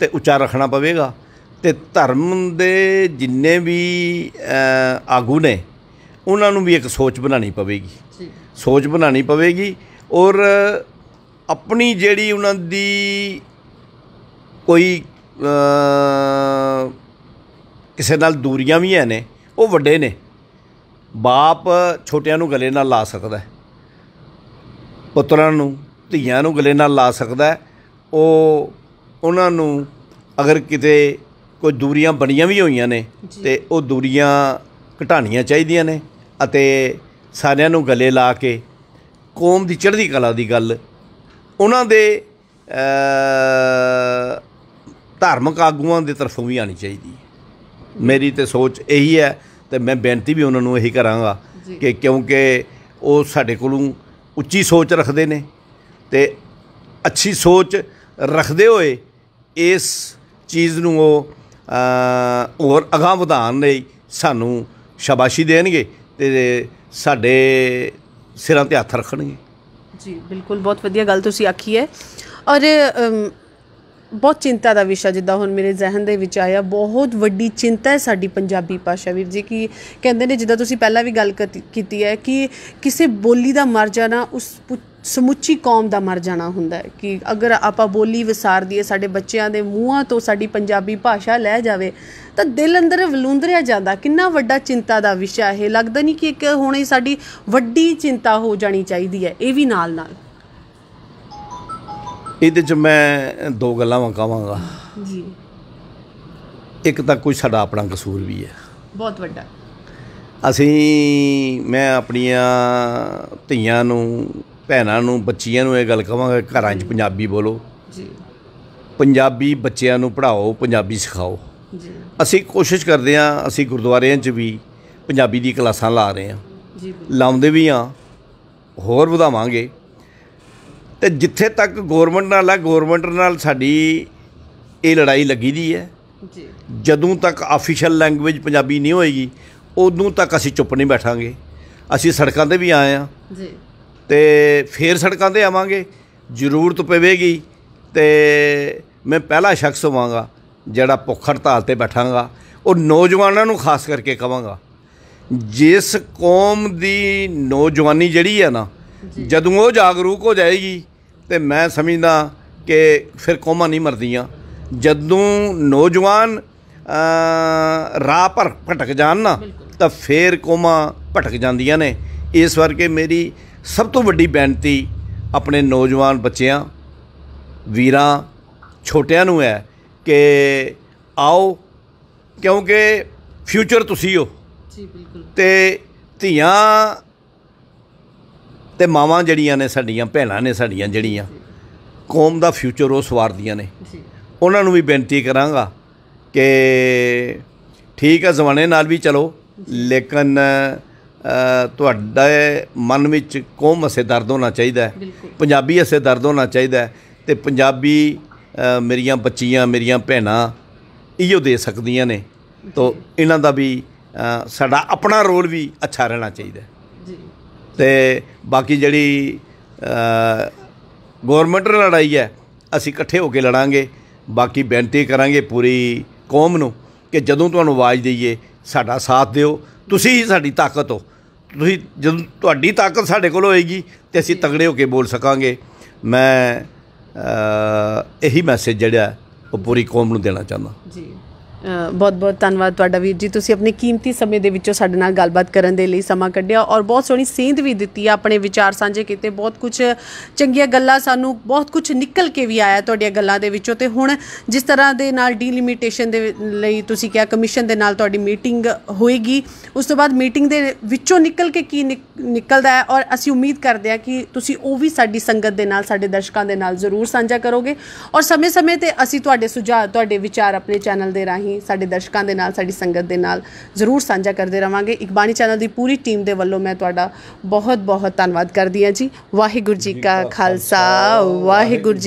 ਤੇ ਉੱਚਾ ਰੱਖਣਾ ਪਵੇਗਾ ਤੇ ਧਰਮ ਦੇ ਜਿੰਨੇ ਵੀ ਆਗੂ ਨੇ ਉਹਨਾਂ ਨੂੰ ਵੀ ਇੱਕ ਸੋਚ ਬਣਾਣੀ ਪਵੇਗੀ ਸੋਚ ਬਣਾਣੀ ਪਵੇਗੀ ਔਰ ਆਪਣੀ ਜਿਹੜੀ ਉਹਨਾਂ ਦੀ ਕੋਈ ਕਿਸੇ ਨਾਲ ਦੂਰੀਆਂ ਵੀ ਹੈ ਨੇ ਉਹ ਵੱਡੇ ਨੇ ਬਾਪ ਛੋਟਿਆਂ ਨੂੰ ਗਲੇ ਨਾਲ ਲਾ ਸਕਦਾ ਪੁੱਤਰਾਂ ਨੂੰ ਧੀਆਂ ਨੂੰ ਗਲੇ ਨਾਲ ਲਾ ਸਕਦਾ ਉਹ ਉਹਨਾਂ ਨੂੰ ਅਗਰ ਕਿਤੇ ਕੋਈ ਦੂਰੀਆਂ ਬਣੀਆਂ ਵੀ ਹੋਈਆਂ ਨੇ ਤੇ ਉਹ ਦੂਰੀਆਂ ਘਟਾਣੀਆਂ ਚਾਹੀਦੀਆਂ ਨੇ ਅਤੇ ਸਾਰਿਆਂ ਨੂੰ ਗਲੇ ਲਾ ਕੇ ਕੌਮ ਦੀ ਚੜ੍ਹਦੀ ਕਲਾ ਦੀ ਗੱਲ ਉਹਨਾਂ ਦੇ ਧਾਰਮਿਕ ਆਗੂਆਂ ਦੇ ਤਰਫੋਂ ਵੀ ਆਣੀ ਚਾਹੀਦੀ ਹੈ ਮੇਰੀ ਤੇ ਸੋਚ ਇਹੀ ਹੈ ਤੇ ਮੈਂ ਬੇਨਤੀ ਵੀ ਉਹਨਾਂ ਨੂੰ ਇਹੀ ਕਰਾਂਗਾ ਕਿ ਕਿਉਂਕਿ ਉਹ ਸਾਡੇ ਕੋਲੋਂ ਉੱਚੀ ਸੋਚ ਰੱਖਦੇ ਨੇ ਤੇ ਅੱਛੀ ਸੋਚ ਰੱਖਦੇ ਹੋਏ ਇਸ ਚੀਜ਼ ਨੂੰ ਉਹ ਹੋਰ ਅਗਾਹ ਵਧਾਉਣ ਲਈ ਸਾਨੂੰ ਸ਼ਾਬਾਸ਼ੀ ਦੇਣਗੇ ਤੇ ਸਾਡੇ ਸਿਰਾਂ ਤੇ ਹੱਥ ਰੱਖਣਗੇ ਜੀ ਬਿਲਕੁਲ ਬਹੁਤ ਵਧੀਆ ਗੱਲ ਤੁਸੀਂ ਆਖੀ ਹੈ ਔਰ ਬਹੁਤ ਚਿੰਤਾ ਦਾ ਵਿਸ਼ਾ ਜਿੱਦਾਂ ਹੁਣ ਮੇਰੇ ਜ਼ਿਹਨ ਦੇ ਵਿੱਚ ਆਇਆ ਬਹੁਤ ਵੱਡੀ ਚਿੰਤਾ ਹੈ ਸਾਡੀ ਪੰਜਾਬੀ ਭਾਸ਼ਾ ਵੀਰ ਜੀ ਕਿ ਕਹਿੰਦੇ ਨੇ ਜਿੱਦਾਂ ਤੁਸੀਂ ਪਹਿਲਾਂ ਵੀ ਗੱਲ ਕੀਤੀ ਹੈ ਕਿ ਕਿਸੇ ਬੋਲੀ ਦਾ ਮਰ ਜਾਣਾ ਉਸ ਸਮੁੱਚੀ ਕੌਮ ਦਾ ਮਰ ਜਾਣਾ ਹੁੰਦਾ ਹੈ ਕਿ ਅਗਰ ਆਪਾਂ ਬੋਲੀ ਵਿਸਾਰ ਦਈਏ ਸਾਡੇ ਬੱਚਿਆਂ ਦੇ ਮੂੰਹਾਂ ਤੋਂ ਸਾਡੀ ਪੰਜਾਬੀ ਭਾਸ਼ਾ ਲੈ ਜਾਵੇ ਤਾਂ ਦਿਲ ਅੰਦਰ ਵਲੂੰਦਰਿਆ ਜਾਂਦਾ ਕਿੰਨਾ ਵੱਡਾ ਚਿੰਤਾ ਦਾ ਵਿਸ਼ਾ ਇਹ ਲੱਗਦਾ ਨਹੀਂ ਕਿ ਇੱਕ ਹੁਣ ਸਾਡੀ ਵੱਡੀ ਚਿੰਤਾ ਹੋ ਜਾਣੀ ਚਾਹੀਦੀ ਹੈ ਇਹ ਵੀ ਨਾਲ ਨਾਲ ਇਹਦੇ 'ਚ ਮੈਂ ਦੋ ਗੱਲਾਂ ਵਕਾਵਾਂਗਾ ਜੀ ਇੱਕ ਤਾਂ ਕੋਈ ਸਾਡਾ ਆਪਣਾ ਕਸੂਰ ਵੀ ਹੈ ਬਹੁਤ ਵੱਡਾ ਅਸੀਂ ਮੈਂ ਆਪਣੀਆਂ ਧੀਆਂ ਨੂੰ ਭੈਣਾਂ ਨੂੰ ਬੱਚੀਆਂ ਨੂੰ ਇਹ ਗੱਲ ਕਹਾਂਗਾ ਘਰਾਂ 'ਚ ਪੰਜਾਬੀ ਬੋਲੋ ਜੀ ਪੰਜਾਬੀ ਬੱਚਿਆਂ ਨੂੰ ਪੜ੍ਹਾਓ ਪੰਜਾਬੀ ਸਿਖਾਓ ਜੀ ਅਸੀਂ ਕੋਸ਼ਿਸ਼ ਕਰਦੇ ਹਾਂ ਅਸੀਂ ਗੁਰਦੁਆਰਿਆਂ 'ਚ ਵੀ ਪੰਜਾਬੀ ਦੀ ਕਲਾਸਾਂ ਲਾ ਰਹੇ ਹਾਂ ਜੀ ਲਾਉਂਦੇ ਵੀ ਹਾਂ ਹੋਰ ਵਧਾਵਾਂਗੇ ਤੇ ਜਿੱਥੇ ਤੱਕ ਗਵਰਨਮੈਂਟ ਨਾਲ ਹੈ ਗਵਰਨਮੈਂਟ ਨਾਲ ਸਾਡੀ ਇਹ ਲੜਾਈ ਲੱਗੀ ਦੀ ਹੈ ਜੀ ਜਦੋਂ ਤੱਕ ਅਫੀਸ਼ੀਅਲ ਲੈਂਗੁਏਜ ਪੰਜਾਬੀ ਨਹੀਂ ਹੋਏਗੀ ਉਦੋਂ ਤੱਕ ਅਸੀਂ ਚੁੱਪ ਨਹੀਂ ਬੈਠਾਂਗੇ ਅਸੀਂ ਸੜਕਾਂ ਤੇ ਵੀ ਆਏ ਆ ਜੀ ਤੇ ਫੇਰ ਸੜਕਾਂ ਤੇ ਆਵਾਂਗੇ ਜ਼ਰੂਰਤ ਪਵੇਗੀ ਤੇ ਮੈਂ ਪਹਿਲਾ ਸ਼ਖਸ ਹੋਵਾਂਗਾ ਜਿਹੜਾ ਭੁੱਖ ਹੜਤਾਲ ਤੇ ਬੈਠਾਂਗਾ ਉਹ ਨੌਜਵਾਨਾਂ ਨੂੰ ਖਾਸ ਕਰਕੇ ਕਵਾਂਗਾ ਜਿਸ ਕੌਮ ਦੀ ਨੌਜਵਾਨੀ ਜਿਹੜੀ ਹੈ ਨਾ ਜਦੋਂ ਉਹ ਜਾਗਰੂਕ ਹੋ ਜਾਏਗੀ ਤੇ ਮੈਂ ਸਮਝਦਾ ਕਿ ਫਿਰ ਕੌਮਾਂ ਨਹੀਂ ਮਰਦੀਆਂ ਜਦੋਂ ਨੌਜਵਾਨ ਰਾਹ ਪਰ ਭਟਕ ਜਾਣ ਨਾ ਤਾਂ ਫੇਰ ਕੌਮਾਂ ਭਟਕ ਜਾਂਦੀਆਂ ਨੇ ਇਸ ਕਰਕੇ ਮੇਰੀ ਸਭ ਤੋਂ ਵੱਡੀ ਬੇਨਤੀ ਆਪਣੇ ਨੌਜਵਾਨ ਬੱਚਿਆਂ ਵੀਰਾਂ ਛੋਟਿਆਂ ਨੂੰ ਹੈ ਕਿ ਆਓ ਕਿਉਂਕਿ ਫਿਊਚਰ ਤੁਸੀਂ ਹੋ ਜੀ ਬਿਲਕੁਲ ਤੇ ਧੀਆਂ ਤੇ ਮਾਵਾਂ ਜਿਹੜੀਆਂ ਨੇ ਸਾਡੀਆਂ ਭੈਣਾਂ ਨੇ ਸਾਡੀਆਂ ਜਿਹੜੀਆਂ ਕੌਮ ਦਾ ਫਿਊਚਰ ਉਹ ਸਵਾਰਦੀਆਂ ਨੇ ਜੀ ਉਹਨਾਂ ਨੂੰ ਵੀ ਬੇਨਤੀ ਕਰਾਂਗਾ ਕਿ ਠੀਕ ਹੈ ਜ਼ਮਾਨੇ ਨਾਲ ਵੀ ਚਲੋ ਲੇਕਿਨ ਤੁਹਾਡੇ ਮਨ ਵਿੱਚ ਕੋਮ ਅਸੇ ਦਰਦ ਹੋਣਾ ਚਾਹੀਦਾ ਹੈ ਪੰਜਾਬੀ ਅਸੇ ਦਰਦ ਹੋਣਾ ਚਾਹੀਦਾ ਹੈ ਤੇ ਪੰਜਾਬੀ ਮੇਰੀਆਂ ਬੱਚੀਆਂ ਮੇਰੀਆਂ ਭੈਣਾਂ ਇਹੋ ਦੇ ਸਕਦੀਆਂ ਨੇ ਤੋ ਇਹਨਾਂ ਦਾ ਵੀ ਸਾਡਾ ਆਪਣਾ ਰੋਲ ਵੀ ਅੱਛਾ ਰਹਿਣਾ ਚਾਹੀਦਾ ਜੀ ਤੇ ਬਾਕੀ ਜਿਹੜੀ ਗਵਰਨਮੈਂਟ ਨਾਲ ਲੜਾਈ ਹੈ ਅਸੀਂ ਇਕੱਠੇ ਹੋ ਕੇ ਲੜਾਂਗੇ ਬਾਕੀ ਬੇਨਤੀ ਕਰਾਂਗੇ ਪੂਰੀ ਕੌਮ ਨੂੰ ਕਿ ਜਦੋਂ ਤੁਹਾਨੂੰ ਆਵਾਜ਼ ਦਈਏ ਸਾਡਾ ਸਾਥ ਦਿਓ ਤੁਸੀਂ ਹੀ ਸਾਡੀ ਤਾਕਤ ਹੋ ਤੁਸੀਂ ਜਦੋਂ ਤੁਹਾਡੀ ਤਾਕਤ ਸਾਡੇ ਕੋਲ ਹੋਏਗੀ ਤੇ ਅਸੀਂ ਤਗੜੇ ਹੋ ਕੇ ਬੋਲ ਸਕਾਂਗੇ ਮੈਂ ਇਹੀ ਮੈਸੇਜ ਜਿਹੜਾ ਉਹ ਪੂਰੀ ਕੌਮ ਨੂੰ ਦੇਣਾ ਚਾਹੁੰਦਾ ਜੀ ਬਹੁਤ ਬਹੁਤ ਧੰਨਵਾਦ ਤੁਹਾਡਾ ਵੀਰ ਜੀ ਤੁਸੀਂ ਆਪਣੇ ਕੀਮਤੀ ਸਮੇਂ ਦੇ ਵਿੱਚੋਂ ਸਾਡੇ ਨਾਲ ਗੱਲਬਾਤ ਕਰਨ ਦੇ ਲਈ ਸਮਾਂ ਕੱਢਿਆ ਔਰ ਬਹੁਤ ਸੋਹਣੀ ਸੇਂਧ ਵੀ ਦਿੱਤੀ ਆ ਆਪਣੇ ਵਿਚਾਰ ਸਾਂਝੇ ਕੀਤੇ ਬਹੁਤ ਕੁਝ ਚੰਗੀਆਂ ਗੱਲਾਂ ਸਾਨੂੰ ਬਹੁਤ ਕੁਝ ਨਿਕਲ ਕੇ ਵੀ ਆਇਆ ਤੁਹਾਡੀਆਂ ਗੱਲਾਂ ਦੇ ਵਿੱਚੋਂ ਤੇ ਹੁਣ ਜਿਸ ਤਰ੍ਹਾਂ ਦੇ ਨਾਲ ਡੀਲਿਮਿਟੇਸ਼ਨ ਦੇ ਲਈ ਤੁਸੀਂ ਕਿਹਾ ਕਮਿਸ਼ਨ ਦੇ ਨਾਲ ਤੁਹਾਡੀ ਮੀਟਿੰਗ ਹੋਏਗੀ ਉਸ ਤੋਂ ਬਾਅਦ ਮੀਟਿੰਗ ਦੇ ਵਿੱਚੋਂ ਨਿਕਲ ਕੇ ਕੀ ਨਿਕਲਦਾ ਹੈ ਔਰ ਅਸੀਂ ਉਮੀਦ ਕਰਦੇ ਹਾਂ ਕਿ ਤੁਸੀਂ ਉਹ ਵੀ ਸਾਡੀ ਸੰਗਤ ਦੇ ਨਾਲ ਸਾਡੇ ਦਰਸ਼ਕਾਂ ਦੇ ਨਾਲ ਜ਼ਰੂਰ ਸਾਂਝਾ ਕਰੋਗੇ ਔਰ ਸਮੇਂ-ਸਮੇਂ ਤੇ ਅਸੀਂ ਤੁਹਾਡੇ ਸੁਝਾਅ ਤੁਹਾਡੇ ਵਿਚਾਰ ਆਪਣੇ ਚੈਨਲ ਦੇ ਰਾਹੀਂ ਹੀ ਸਾਡੇ ਦਰਸ਼ਕਾਂ ਦੇ ਨਾਲ ਸਾਡੀ ਸੰਗਤ ਦੇ ਨਾਲ ਜ਼ਰੂਰ ਸਾਂਝਾ ਕਰਦੇ ਰਵਾਂਗੇ ਬਾਣੀ ਚੈਨਲ ਦੀ ਪੂਰੀ ਟੀਮ ਦੇ ਵੱਲੋਂ ਮੈਂ ਤੁਹਾਡਾ ਬਹੁਤ ਬਹੁਤ ਧੰਨਵਾਦ ਕਰਦੀ ਹਾਂ ਜੀ ਵਾਹਿਗੁਰੂ ਜੀ ਕਾ ਖਾਲਸਾ ਵਾਹਿਗੁਰੂ ਜੀ